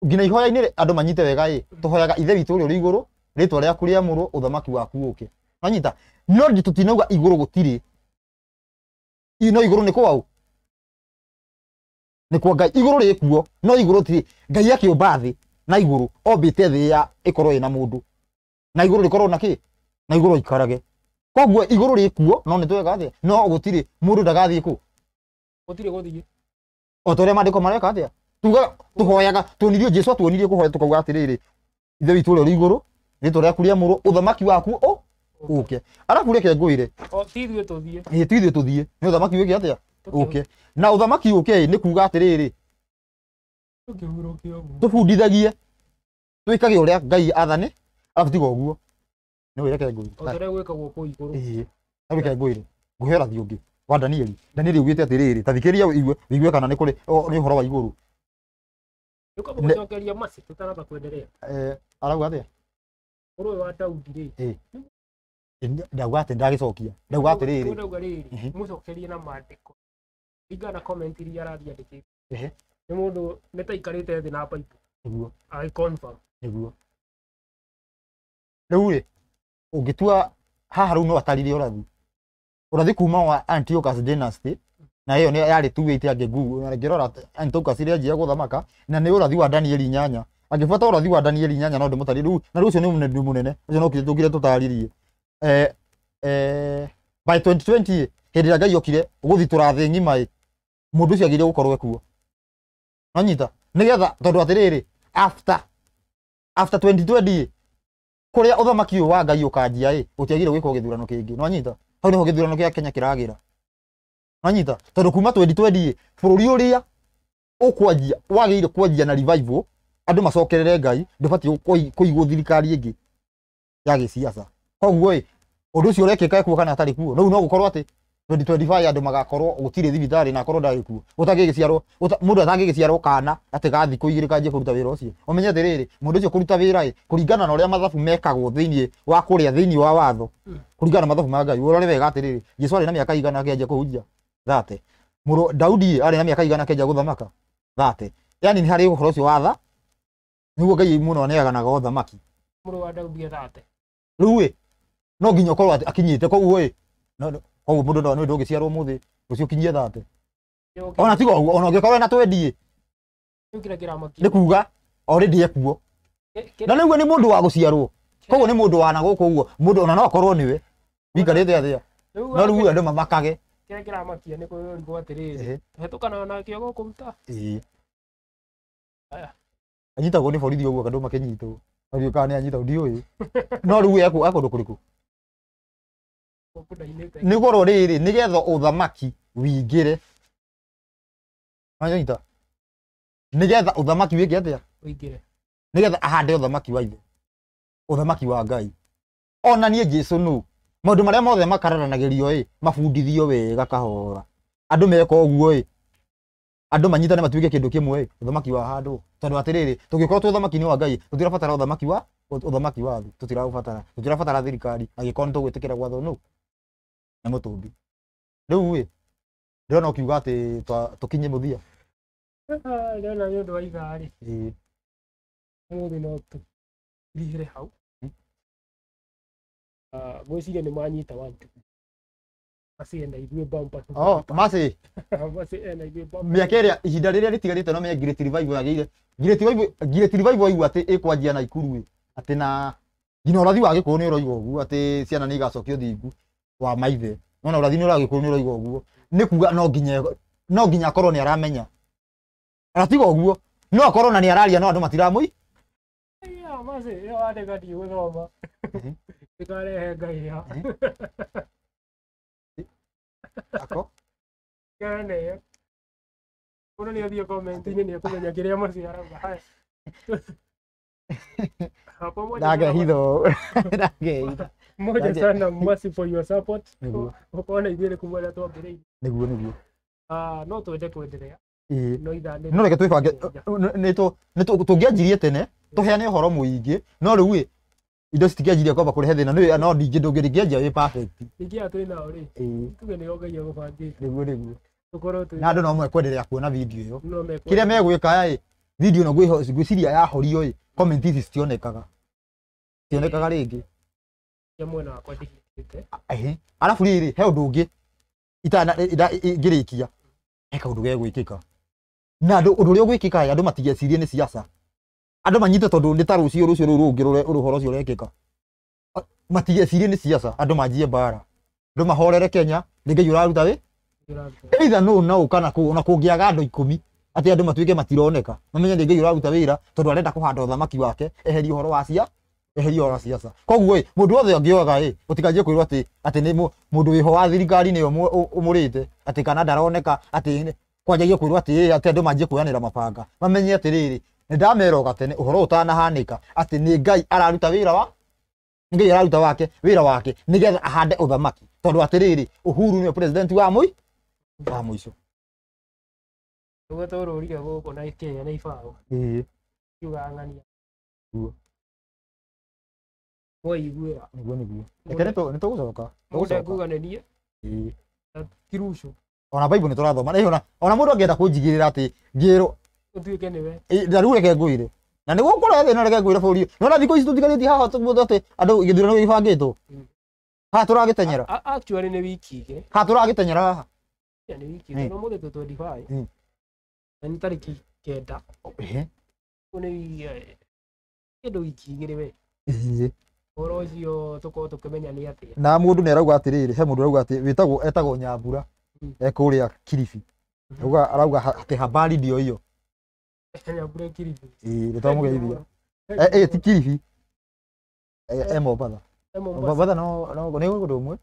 nginya ihoya-inĩ andå manyite wega ä tå hoyaga ithe witå å rä a å rä igå rå rä twa rä amũrwo ũthamaki waku ũke nanyita no ndĩ tũtinauga igũrũ gũtirĩ no igũrũ nĩ kwaũ nĩ kwa ngai igũrũ rĩkuo no igũrũ tirĩ ngai akĩũmba thĩ na igũrũ ombĩte thĩ ya ĩkorwo ĩna mũndũ na igũrũ rĩkorwo na kĩ na igũrũ ikarage koguo igũrũ rĩkuo no nĩ twega thĩ no gũtirĩ mũndũ ndagathiĩ kũ gũtirĩ gũthiĩ o ta å rä a mandä ko mareka atä a tuga tå hoyaga tuonirio jesu atuonirie kå hoya tå ithe witå å rä a å rä igå rå rä thamaki waku å arabu reke ngå ire tuithuä tå thiä nä å thamaki wä ke na å thamaki å kuga atä rä rä tå bundithagie twä kage å ngai athane arabu tiga å guo nä wä reke ngå ire ngå hera thiå ngä wa Danieli Danieli ugite atiriri tathikiriria igwe igwe kana ni kuri ni uhoro wa iguru Niko masi tutaraba kuendelea. Eh, arau athia. Uru wa daudi ri. Eh. ndagi ndauga atä ndagĩcokia ndauga atĩrĩrĩ ndauga rĩrĩ mhm. mũcokerie na mandiko. maandĩko na comment iria arathiĩ Eh. Ni mundu nĩ taikarĩte thi na pipe. paipu I confirm. nĩguo rĩu ri. ũngĩtua haha rĩu no ataririe ũrathi urathi kuma wa Antiochus dynasty na hiyo ni yari tu wait ya gu na ngirora Antiochus ile ajia guthamaka na ni urathi wa Daniel Nyanya angifuata urathi wa Daniel Nyanya no ndimutari ru na ru cio ni munene munene ucio no kitu tutaririe eh eh by 2020 hindi ya ngai okire guthitũra thĩ ng'ima ĩ mũndũ ũcio agĩrĩirwo gũkorwo ekuo no nyita nĩgetha tondũ atĩrĩrĩ after after 2020 kuria uthamaki wa ngai ukanjia i utiagire gwĩkwo githurano kingi no nyita hau niho githurano gia Kenya kiragira anyita tondu kuma twendi 2020 bururi uria ukwanjia wagiire kwanjia na revival andu macokerere ngai ndubatiĩ kuigwo thirikari ĩngĩ ya gĩciaca koguo ĩ ũndũ ũcio ũrekĩka kuo kana atarĩ kuo rĩu no gũkorwo atĩ 2025 andå magakorwo gå tirä thibitarä na akorwo ndarä kuo ciarwo må ndå ciarwo kana atä ga thikå igä rä kanjie kå ruta wä ra å cio å menye atä na å mathabu mekagwo thä wa kå rä wa watho kå na mathabu ma ngai å wega atä jesu arä na mä igana akä anjia kå hunjia daudi arä na mä igana akä anjia thate yani nä harä å horo å cio watha nä guo ngai må no aneaganaga å thamaki rä e no nginya å korwo akinyä te koguo koguo mundu no nä å ciarwo må thä kinyie thate ona tiga ona å gä na twendie nä kuga orä ekuo na rä guo nä må ndå wa gå ciarwo koguo nä må ndå wana gå guo må ona no akorwo nä we wikarä te athä no rä u andå mamakage kä rä kä ramakia nä kå rigwo atä rä hä tå kana na kä gå kå ruta anyitagwo guo kandå makä nyitwo agä kana nä anyitagwo ndiå no rä u ekå kå ndå nä goro rä rä nä getha å thamaki wingä re anyita nä getha å thamaki wä ke atä a nä getha ahande å thamaki wa ithe å thamaki wa ngai ona niä jesu nå maå ndå marä a mothe makararanagä rio ä mabundithio wega kahora andå meka å guo ä andå manyitane matuä ke kä ndå kä mwe å thamaki wa handå tondå atä rä rä tå gä korwo twä å thamaki-inä wa ngai tå tirabatara å thamaki wa å thamaki wa thä tå tiraå batara tå tirabatara thirikari agä korwo nä tå gwä tä kä ra gwathwo na må tå mbi rä u ä ndärona å kiuga atä tå kinye må thia ndärona nä å ndå wa ithaarä må thä no tå rihä hau ah, gwä ciria nä manyita macienda ithuä maci oh, mĩaka ĩrĩa ihinda rĩrĩa rĩtigarĩte no menye Great Revival agĩire Great Revival aigua atĩ kwanjia na ikuru atĩ na nginya ũrathi wa gĩkũyũ nĩ ũroiga ũguo atĩ ciana nĩ igacokio thingu wa maithe ona urathi ni uragikuru ni uraiga uguo ni kuga no nginya no nginya akorwo ni aramenya aratiga guo no akorwo na ni araria no andu matiramui ndikarehe ngai ndagehitho moja sana Mwasi for your support. Ukona ithuĩ kumwe ũrĩa twambĩrĩirie. Nĩguo nĩguo. Ah, no twende kwenderea no reke twĩbange tũngĩanjirie tene tũheane ũhoro mũingĩ no rĩu ĩ indo citingĩanjirie kwamba kũrehe thĩna nĩ no ndingĩ ndũngĩrĩngĩanjia wĩ perfect ingĩya tũrĩ nao rĩ tuge nĩo ngai egũbangĩte nĩguo nĩguo na andũ no mekwenderea kuona video ĩyo kĩrĩa megwĩka ĩ video ĩno ngwĩciria yahorio ĩ comment ici citionekaga cionekaga rĩngĩ cia mwena wakwa ndikirite ah, ehe arafu riri he undu ungi itana ngirikia he kaundu gegwikika na andu undu uria ugwikika andu matigecirie ni ciaca andu manyite tondu ni ta rucio rucio ruru rungi ruhoro ucio urekika matigecirie ni ciaca andu manjie mbara andu mahorere kenya ringi uraruta wi eitha nuu nau kana kuu ona kungiaga andu ikumi ati andu matuike matironeka mamenye ringi uraruta wira tondu arenda kuhanda uthamaki wake eheria uhoro wacia eheria ora ciaca koguo ä må ndå wothe angäoaga ä å tikanjie kwä rwo atä atä nä wa thirikari nä yo å må kana ndaroneka atä kwanjagia kwä rwo atä atä andå manjie kuoyanä mabanga mamenye atä rä rä nä ndamera å gatene å horo ngai araruta wä wa ngai araruta wake wä wake nä ahande å thamaki tondå atä rä rä å huru president wa må wa må ico å guo tå rå na kä na kiuga ng'ania waigua niguo niguo reke nitũgũcoka ndagũcoka nendiĩ kirucu ona bible nä tå rathoma ona ona må ndå angä enda kå njigä rä ra atä ngä rwo å tuä nĩwe narä u reke ngå ire na nä gå kå na reke ngå ire bå ri ici tå haha tå atä andå gä thurano gä ibangä two mm. haha tå ragä teng'era nä wiki haha tå ragä teng'era wiki no må thä tå twendi baä na kenda nä kä ndå wiki igä rä we ucio tukorwo tukimenya ni atia na mundu ni arauga atiriri he mundu arauga ati witagwo etagwo nyambura hmm. ekuria kirifi auga hmm. arauga ati habari ndio hiyo nyambura e kirifi ii nitamugeithia ii eh, ti kirifi e, e mombatha mombatha no no ni umwe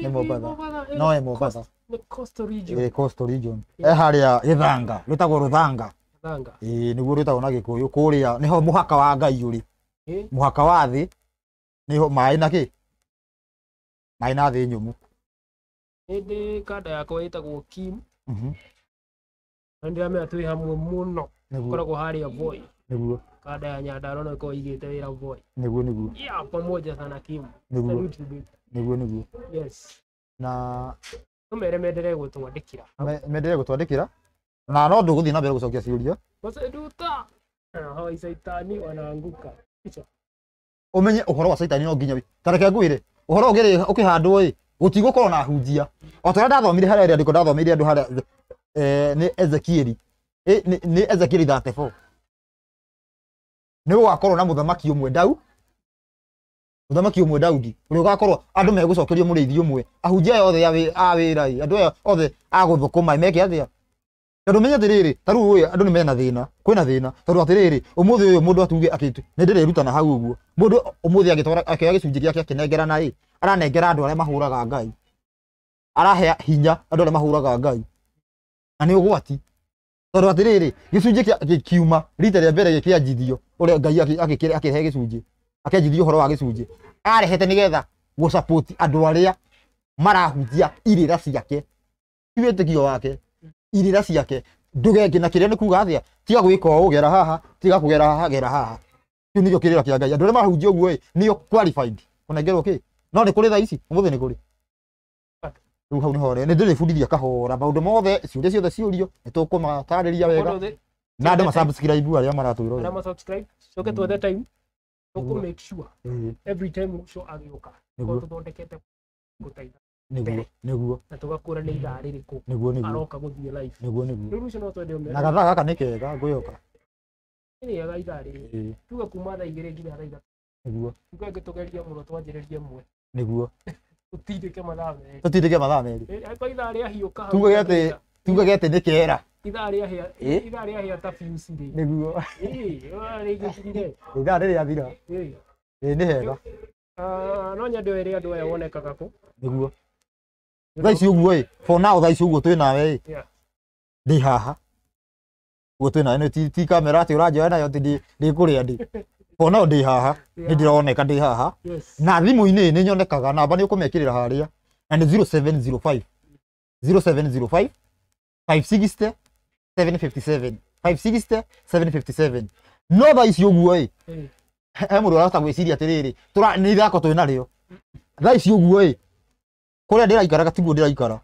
ni mombatha no mombatha gä thanga rä tagwo rå thanga nä guo rä na gä rä a må haka wa ngai å rä muhaka wa thi ni mai na ki mai na thi nyumu ndi hä ndä kanda yakwa ĩtagwo kim mhm. na nä ndä ramenya twä hamwe må no koragwo harä voi niguo kanda ya nyandarå no ko igä te boy ra voi niguo niguo pamoja sana kim niguo niguo niguo yes na no mere menderee gå twandä kä ra menderee gå twandä kä ra na no ndå gå thiä na mbere gå cokia ciå ria macenduta hawaicaitani wanaanguka umenye uhoro wa caitani no nginya tareke ngwire uhoro ugire ukihandwo i korwo na hunjia o ta ndathomire haria ndiko ndathomire andu haria eh ni Ezekieli ni Ezekieli 34 ni gugakorwo na muthamaki umwe dau muthamaki umwe daudi uria ugakorwo andu megucokerio muriithi umwe ahunjia yothe awira andu othe aguthukuma meke athia tondu menya atiriri taru uyu andu ni mena thina kwina thina tondu atiriri umuthi uyu mundu atuge akitu ni ndiriruta na hau uguo mundu umuthi agitwara akioya gicunji giake akinengerana i aranengera andu aria mahuraga ngai arahe hinya andu aria mahuraga ngai na ni ugwati tondu atiriri gicunji gikiuma rita ria mbere gikianjithio uria ngai akihe gicunji akianjithio uhoro wa gicunji arehete nigetha gucapoti andu aria marahunjia irira ciake ti kio wake irira ciake ndugenge na kiria ni kuga athia tiga gwika ugera haha tiga kugera haha gera haha kiu nikio kirira kia ngai andu aria mahunjia uguo ĩ nio qualified unengerwo ki no ni kuri thaa ici umuthi ni kuri riu hau niho ni ndiribundithia kahora maundu mothe ciuria ciothe ciurio ni tukumatariria wega na andu masubscribe aria maratwira aria masubscribe coke twethe mm. time tuku mm. make sure mm. every time ucio agioka tuthondekete guteithia na tugakura ni gathaa gaka ni kega ngwioka yoka ega tindä ke mathaa meri tutindike mathaa meri kwa ithaa ria hiuka tuga ithaa ria hia ithaa ria hia ta fuse ri niguo ithaa riria thira ĩ nĩ hega ah, aya wonekaga kũ nĩguo thaa ici ũguo for now thaa ici ũguo twĩ nawe ĩ haha ũguo twĩ nawe ti kamera atä å ranjoya nayo atä ndä kå rä a ndä for now ndä haha nä ndä roneka ndä haha na thimå-inä nä nyonekaga namba nä å kå mekä rä ra harä a na nä 0705 no thaa ici å guo ä he må ndå å rahota ciria atä rä rä nä ithako twä narä o thaa ici å guo kuria ndiraikaraga tiguo ndiraikara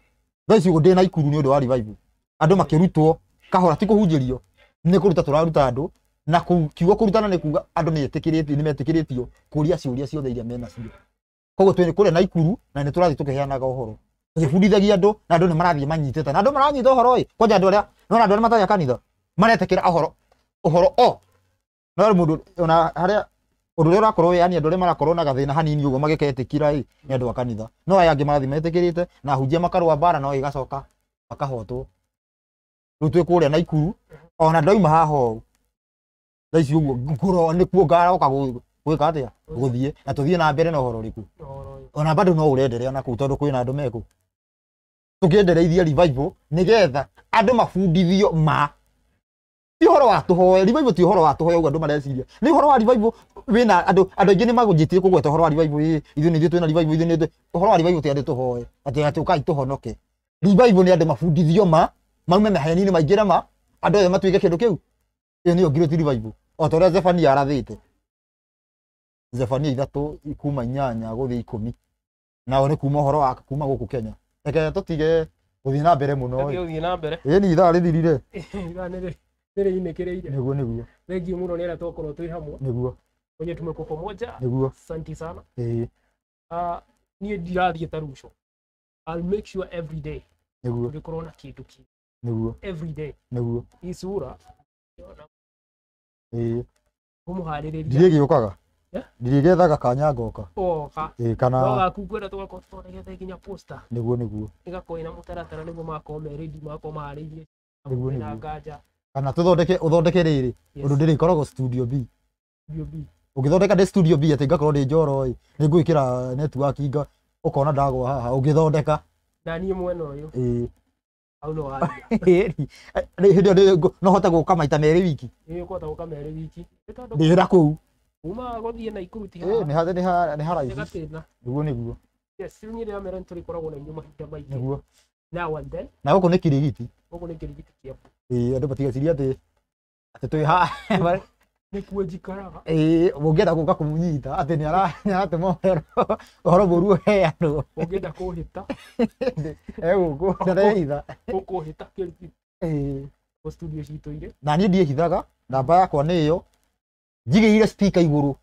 thaa ici uguo ndina ikuru ni undu wa revival andu makirutwo kahora ti kuhunjirio ni kuruta turaruta andu na kiugo kurutana ni kuga andu ni etikiritie ni metikiritie kuria ciuria ciothe iria mena cio koguo twi kuria na ikuru na ni turathi tukiheanaga uhoro tugibundithagia andu na andu ni marathi manyitite na andu maranyita uhoro i kwanja andu aria nona andu aria matanya kanitha maretikira uhoro uhoro o no mundu ona haria undu uria urakorwo we yani andu aria marakorwo na gathina hanini uguo magiketikira i ni andu a kanitha no aya angi marathi metikirite na ahunjia makarwa mbara no igacoka makahotwo riu twi kuria na ikuru ona ndoima haha ou tha ici uguo nguro nikuo ngaroka gwika atia guthie na tuthie na mbere na uhoro riku ona bado no urenderea na kuu tondu kwina andu meku tukiendereithia revival nigetha andu mafundithio ma ti horo wa tuhoe revival ti horo wa tuhoe uguo andu mareciria ni horo wa revival wina andu andu aingi ni magujitire kugweta horo wa revival ii ithu ni ithu twina revival ithu ni horo wa revival ti andu tuhoe ati ati ukai tuhonoke revival ni andu mabundithio ma maume maheni ni maingire ma andu othe matuike kindu kiu iyo niyo great revival o ta uria Zefania arathite Zefania ithatu kuma inyanya guthii ikumi nao ni kuma horo wa kuma guku Kenya reke tutige guthii na mbere muno ithaa rĩthirire nä imekereire nä guo nä guo thengiå må no nä arä hamwe nä guo tumeko pamoja nä santi sana eh uh, ah, niä ndirathiä ta I'll make sure every day nä guo ndä korwo na kä every day nä guo eh kå må harä rä gä å kaga ndirä gethaga kanya ngoka kana kwenda tågakorwo tåthondekete nginya nä makorwo merä makorwo maharä na nganja kana tuthondeke uthondeke riri undu ndiri korogo studio b ugithondeka ndi studio b ati ngakorwo ndi njoro i ni ngwikira network inga ukona ndagwa haha ungithondeka na niä mwena å yå hä ndä no hota gå maita merä wiki wiki hä ra kå u nä haraithi guo nä korogo na gå now and then na kå nä kirigiti kä andå matigeciria atä atä twä ha nikuo njikaraga ä ngä enda gå ka kå mũnyita atä nä aratä mohero å horo må ruo heanwo må ngä enda kå hä ta egå kå ndarehitha å kå hä ta kä ri citå irä na niä ndiä hithaga namba yakwa nä ä yo njigä ire spika igå rå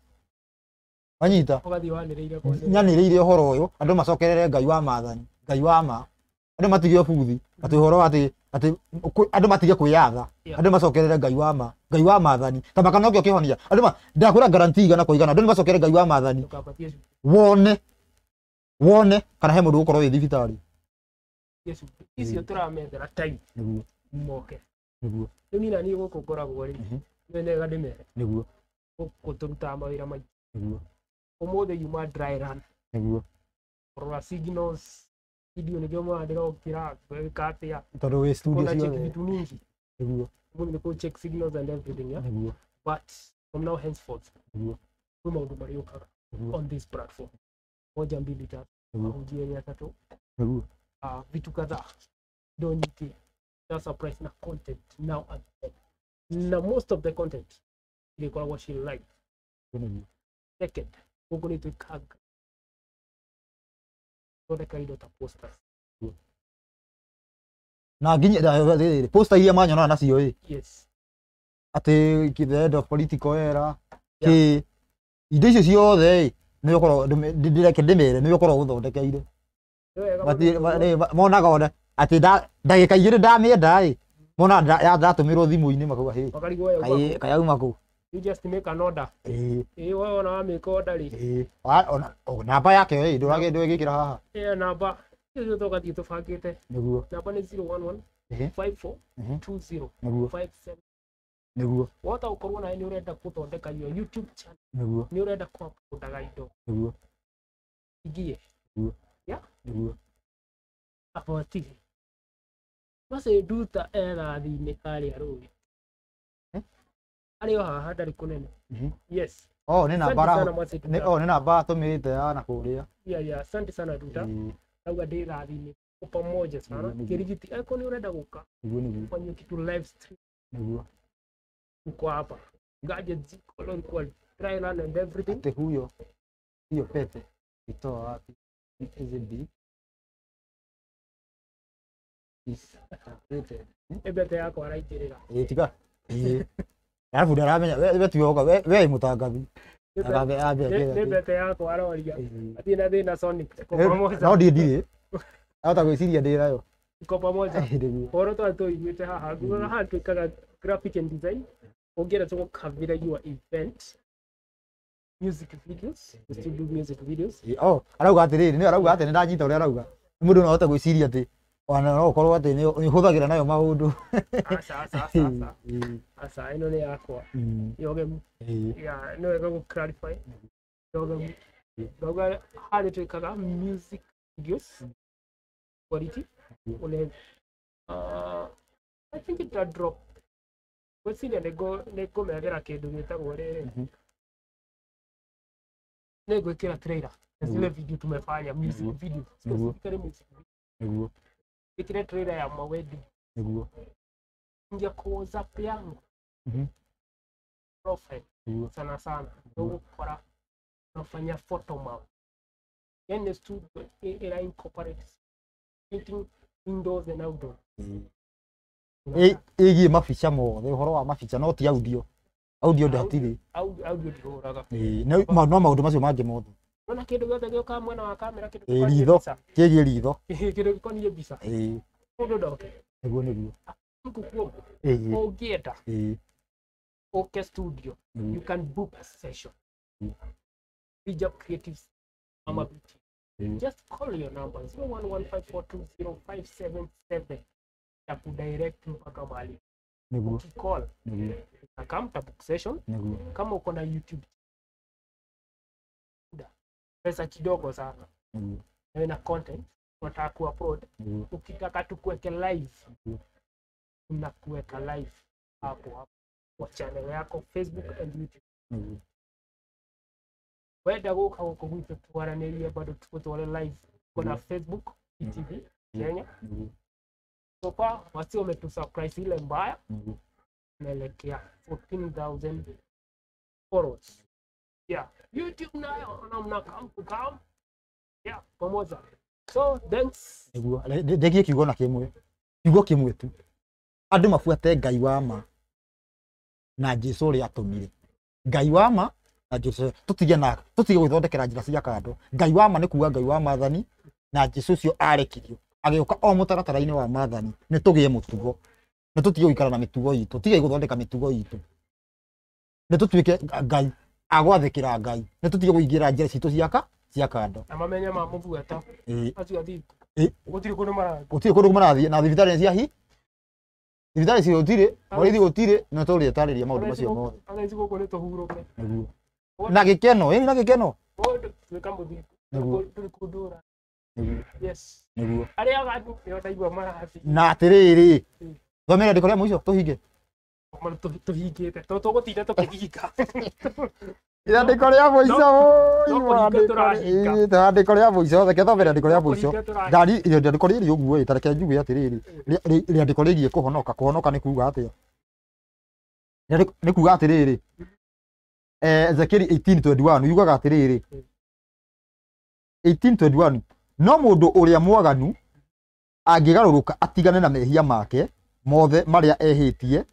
wanyita nyanä rä ire å horo å yå andå macokerere ngai wa mathani ngai wa ma andå matigä o buthi atä å horo atä atä andå matige kwä yatha andå macokerere ngai wa ma ngai wa maathani ta makana å kihonia andå ma ndakwä ra igana kwa igana andå nä macokere ngai wa mathani wone wone kana he må ndå gå korwo wä thibitarä icio tå ramethera niguo moke niguo rä u nina niä gå kå ngoragwo rä menega mm-hmm. ndä mere niguo gå tå rutaga mawä ra maingä niguo å må signals video nigoma ndirogira katia tondu wi studio cio kuna vitu mingi niguo mundu ni check signals and everything eh? but from now henceforth niguo kwi maundu mariukaga on this platform moja mbili tatu mahunjio ya tatu niguo uh, vitu kadhaa ndonyitie na surprise na content now and then na most of the content what she live second guku ni twikaga thondekeirwo ta na nginya poster iria manyonaga nacio ĩ yes atä the end of political era kä indo icio ciothe ä nä ũkorwo ndĩreke ndĩmĩre nĩ ũkorwo gũthondekeire monaga ona atĩ ndagĩka igĩrĩ ndamĩenda ĩ monaga ndatũmĩrwo thimũ-inĩ makauga hĩ kayauma kũu you just make an order eh eh wewe ona make order ri eh ona oh, namba yake we ndu rage ndu igikira haha eh namba hiyo ndio gathi tufangite niguo namba ni 011 54 20 niguo 57 niguo ni urenda guthondeka yo youtube channel niguo ni urenda kudaga indo niguo igie niguo ya niguo aboti basi nduta erathiini harĩa rũĩ arä o haha ndarä kå nene mhm. yes oh nä namba atå te ya na kå ya a asante sana tuta nauga ndä rathinä pamoja sana kirigiti ako nä å renda gå ka fanyio kitu live stream nguo uko hapa gadget ziko lonkwa trial and everything te huyo hiyo pete itoa wapi zb pete pete yako araitĩrĩra ĩtiga Alafu ndaramenya we tuoka we we mutangathi. Akambe ambe. Ni bete yako aroria. Eh, eh. Atie na thina Sonic. Kwa eh, pamoja. No ndie ndie. Hata gwiciria ndie nayo. Kwa pamoja. Horo twa tuiguite haha. Ngona haha twikaga graphic and design. Ongera tuko kavira your event music videos we still do music videos oh arauga atiriri ni arauga ati ni ndanyita uria arauga mundu no ahote gwiciria ati ona ukorwo atä nä hå thagä ra nayo maå ndå ä no nä yakwa yogemu nä wega gå yogemu ndauga quality mm. ah, i think drop nä ngå methera kä ndå gä tagwo rä rä kä ra video tumefanya music mm-hmm. video mm-hmm. specifically music video mm-hmm. pikire trailer ya mawedi niguo nje ku zap yangu mhm mm profit sana sana ndio nafanya photo map yani studio ila incorporate shooting indoors and outdoors mm -hmm. maficha mafica mothe wa maficha, no ti audio Ona kindu giothe giukaga mwena wa kamera kindu gikoniä ritho kä ritho kindu gikoniä mbica å ndå ndoke nä guo nä guo kukuo å ngä enda studio mm. you can book a session hijab mm. creatives mm. ama beauty just call your number 0115420577 takudirect mpaka mahali ukicall na kama tabook session kama uko na youtube pesa kidogo sana mm. na content unataka upload mm. ukitaka tukuweke live mm. unakuweka live hapo hapo kwa channel yako Facebook and YouTube mm. wenda guka guku gwitũ twaranirie bado tugutware live kuna mm. Facebook ITV mm. e mm. Kenya mm. so far wasio wametusubscribe ile mbaya mm. naelekea 14000 followers Yeah. YouTube nayo namna kam to kam. Yeah, pamoja. So thanks. Niguo ndegie kiugo na kimwe. Kiugo kimwe tu. Andu mafuate Ngai wa ma na Jesu ri atumire Ngai wa ma na Jesu tutige na tutige gwithondekera njira cia kando. Ngai wa ma ni kuga Ngai wa mathani na Jesu cio arekirio. Agiuka o mutaratara-ini wa mathani ni tugie mutugo. Ni tutige guikara na mitugo itu. Tige guthondeka mitugo itu. Ni tutuike Ngai agwathikira ngai nä tå tige gå ingä ra njä citå ciaka ciakando na mamenya ma må buata gå tirä kå ndå marathiä na thibitarä nä ciahi thibitarä ci gå tirä borithi gå tirä na tå rä tarä ria maå ndå macio mothe näguo na gä keno ä na gä keno näguo na atä rä rä thomera ndä korä a må icio tå hinge Mano, tô, tô riqueta. Tô, tô gotita, tô rica. Ndandĩkorĩa mũico ndandĩkorĩa mũico reke thome rĩandĩko rĩa mũico ngari rĩandĩko rĩrĩ ũguo ĩ atigane na mehia make mothe marĩa ehĩtie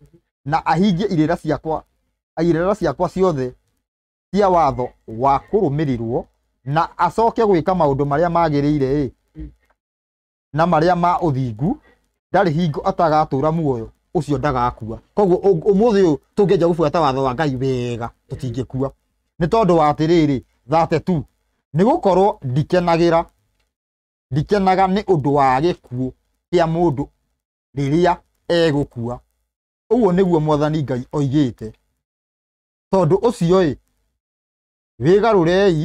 na ahingie irĩra ciakwa irĩra ciakwa ciothe cia watho wa kũrũmĩrĩrwo na acoke gwĩka maũndũ marĩa magĩrĩire na marĩa ma ũthingu ndarĩ hingo atagatũra muoyo ũcio ndagakua koguo ũmũthĩ ũyũ tũngĩenja gũbuata watho wa ngai wega tũtingĩkua nĩ tondũ wa atĩrĩrĩ thate tu nĩ gũkorwo ndikenagĩra ndikenaga nĩ ũndũ wa gĩkuũ kĩa mũndũ rĩrĩa egũkua uguo niguo mwathani ngai oigĩte tondũ ũcio ĩ wĩgarũrei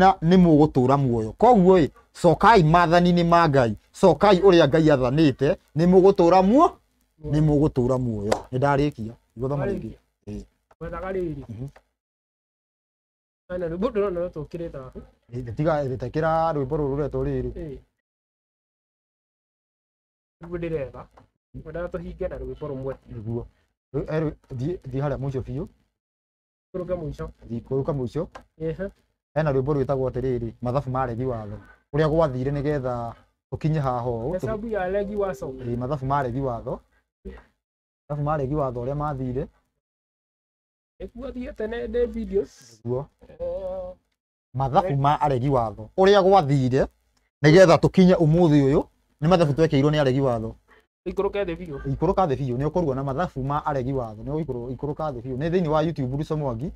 na nĩ mũgũtũũra muoyo koguo ĩ cokai maathani-inĩ ma ngai cokai ũrĩa ngai athanĩte nĩ mũgũtũũra muo nĩ mũgũtũũra muoyo nĩ ndarĩkia igũthoma rĩngĩ wendaga rĩrĩ mhm. na rwĩmbo ndũrona no tũkĩrĩte waku tiga rĩtekĩra rwĩmbo rũrũ rũretwo rĩrĩ rwĩmbo ndĩretha wendaga tå na rå gä niguo thiä harä a må ico biå kå rå ka må ico kå rå ka må ico hena rwä tagwo atä watho å rä a gwathire nä getha å kinye haha å mathabu maregi watho mathabu maregi watho å mathire nikuo thiete ne ndä videos niguo oh. mathabu ma aregi watho å rä a gwathire nä getha tå kinye å må thä å yå nä mathabu twekeirwo nä aregi watho ikuruka the biå ikuruka the biå nä å na mathabu ma aregi watho nä ikuruka the biå nä thä wa youtube ruco mwangi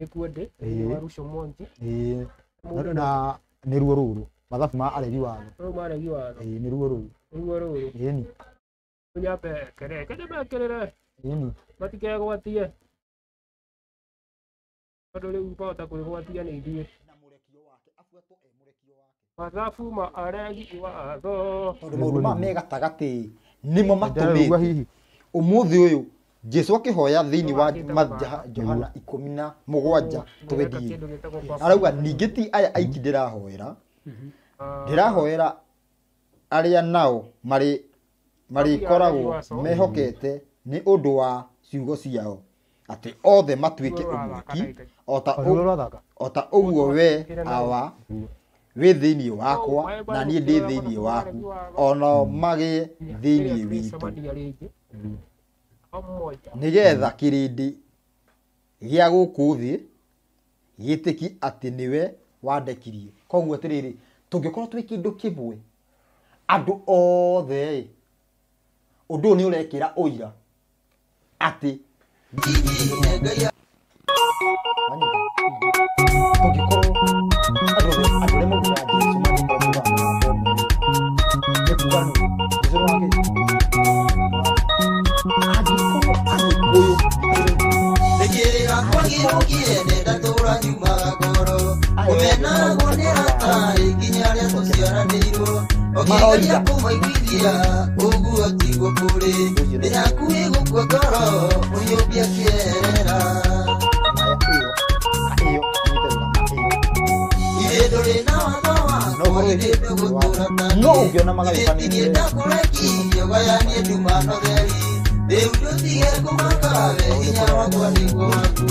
nä kuo ndä ruco mwangi na nä ruo rå rå mathabu ma aregi watho maregi watho nä ruo rå rå ruo rå rå ni unyape kere re eh ni matikegwatie tondå rä u mahota kwä gwatia nä ithuä mathabu ma aregi watho tondå maå ndå maya me gatagatä nä mo matå hihi å må thä å yå jesu akä hoya thä thiini wa johana ikå mi na må gwanja twendiä arauga ningä ti aya aiki ndä ndä rahoera rahoera arä a nao marä koragwo mehokete nä å ndå wa ciugo ciao atä othe matuä ke å umwiki ota å guo we awa wä thä iniä wakwa oh, na niä ndä thä iniä waku onao magä thä iniä witå nä getha kä rä ndä gä a gå kå thä gä tä ki atä nä we wandekirie koguo atä rä rä tå ngä korwo twä kä ndå kä mwe andå othe å ndå å yå nä å rekä ra å ira atä ihokire ndenda nginya arĩa tũciaranĩirwo ũkĩgeria kũmaiguithia ũguo tiguo kũrĩ nĩ yaku ĩgũkua ngoro ũyũmbia kĩerera no ũngĩona magagĩkanĩtie ndakũrekirio gayanie nduma notheri rĩu ndũtige kũmakawe hinya wakwa nĩguo waku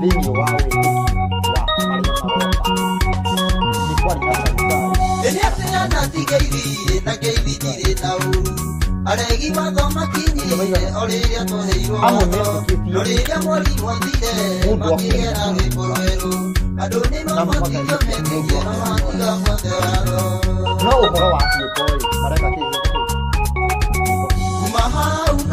vivi wa aregi matho makinyire rĩrĩa mwarimũ athire makĩgera rwĩmbo andũ nĩ mambatithio metĩkie mamatiga mothe watho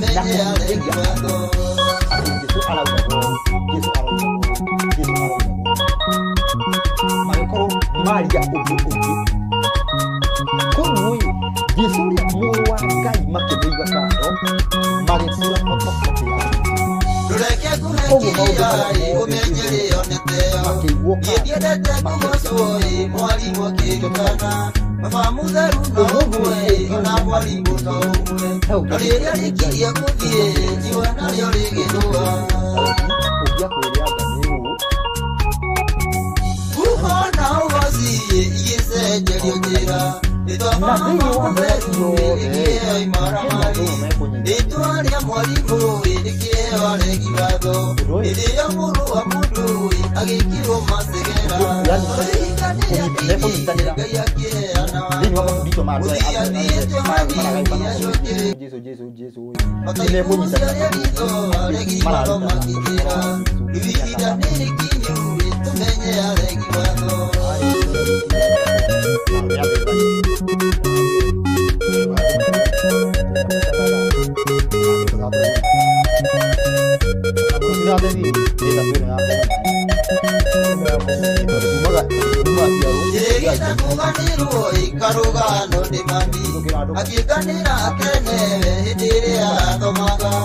dákun ìgbéga jésù ala gbàgbọ́ jésù ala gbàgbọ́ jésù ala gbàgbọ́ lórí eré àríkìrì ẹkúndì èjì wa náà yọrí gèdú wa. Who on our was he? nabii wothe yothe kĩna ndũme kũnyitithania kũnyitanĩra thĩinĩ wa mafundisho ma andũ aya maragaikana Jesu Jesu Jesu nĩ kũnyitanĩra mararutana ihinda nĩ rĩkinyu tũmenye aregi watho karuga no dimami akiganira kene hidiria tomaga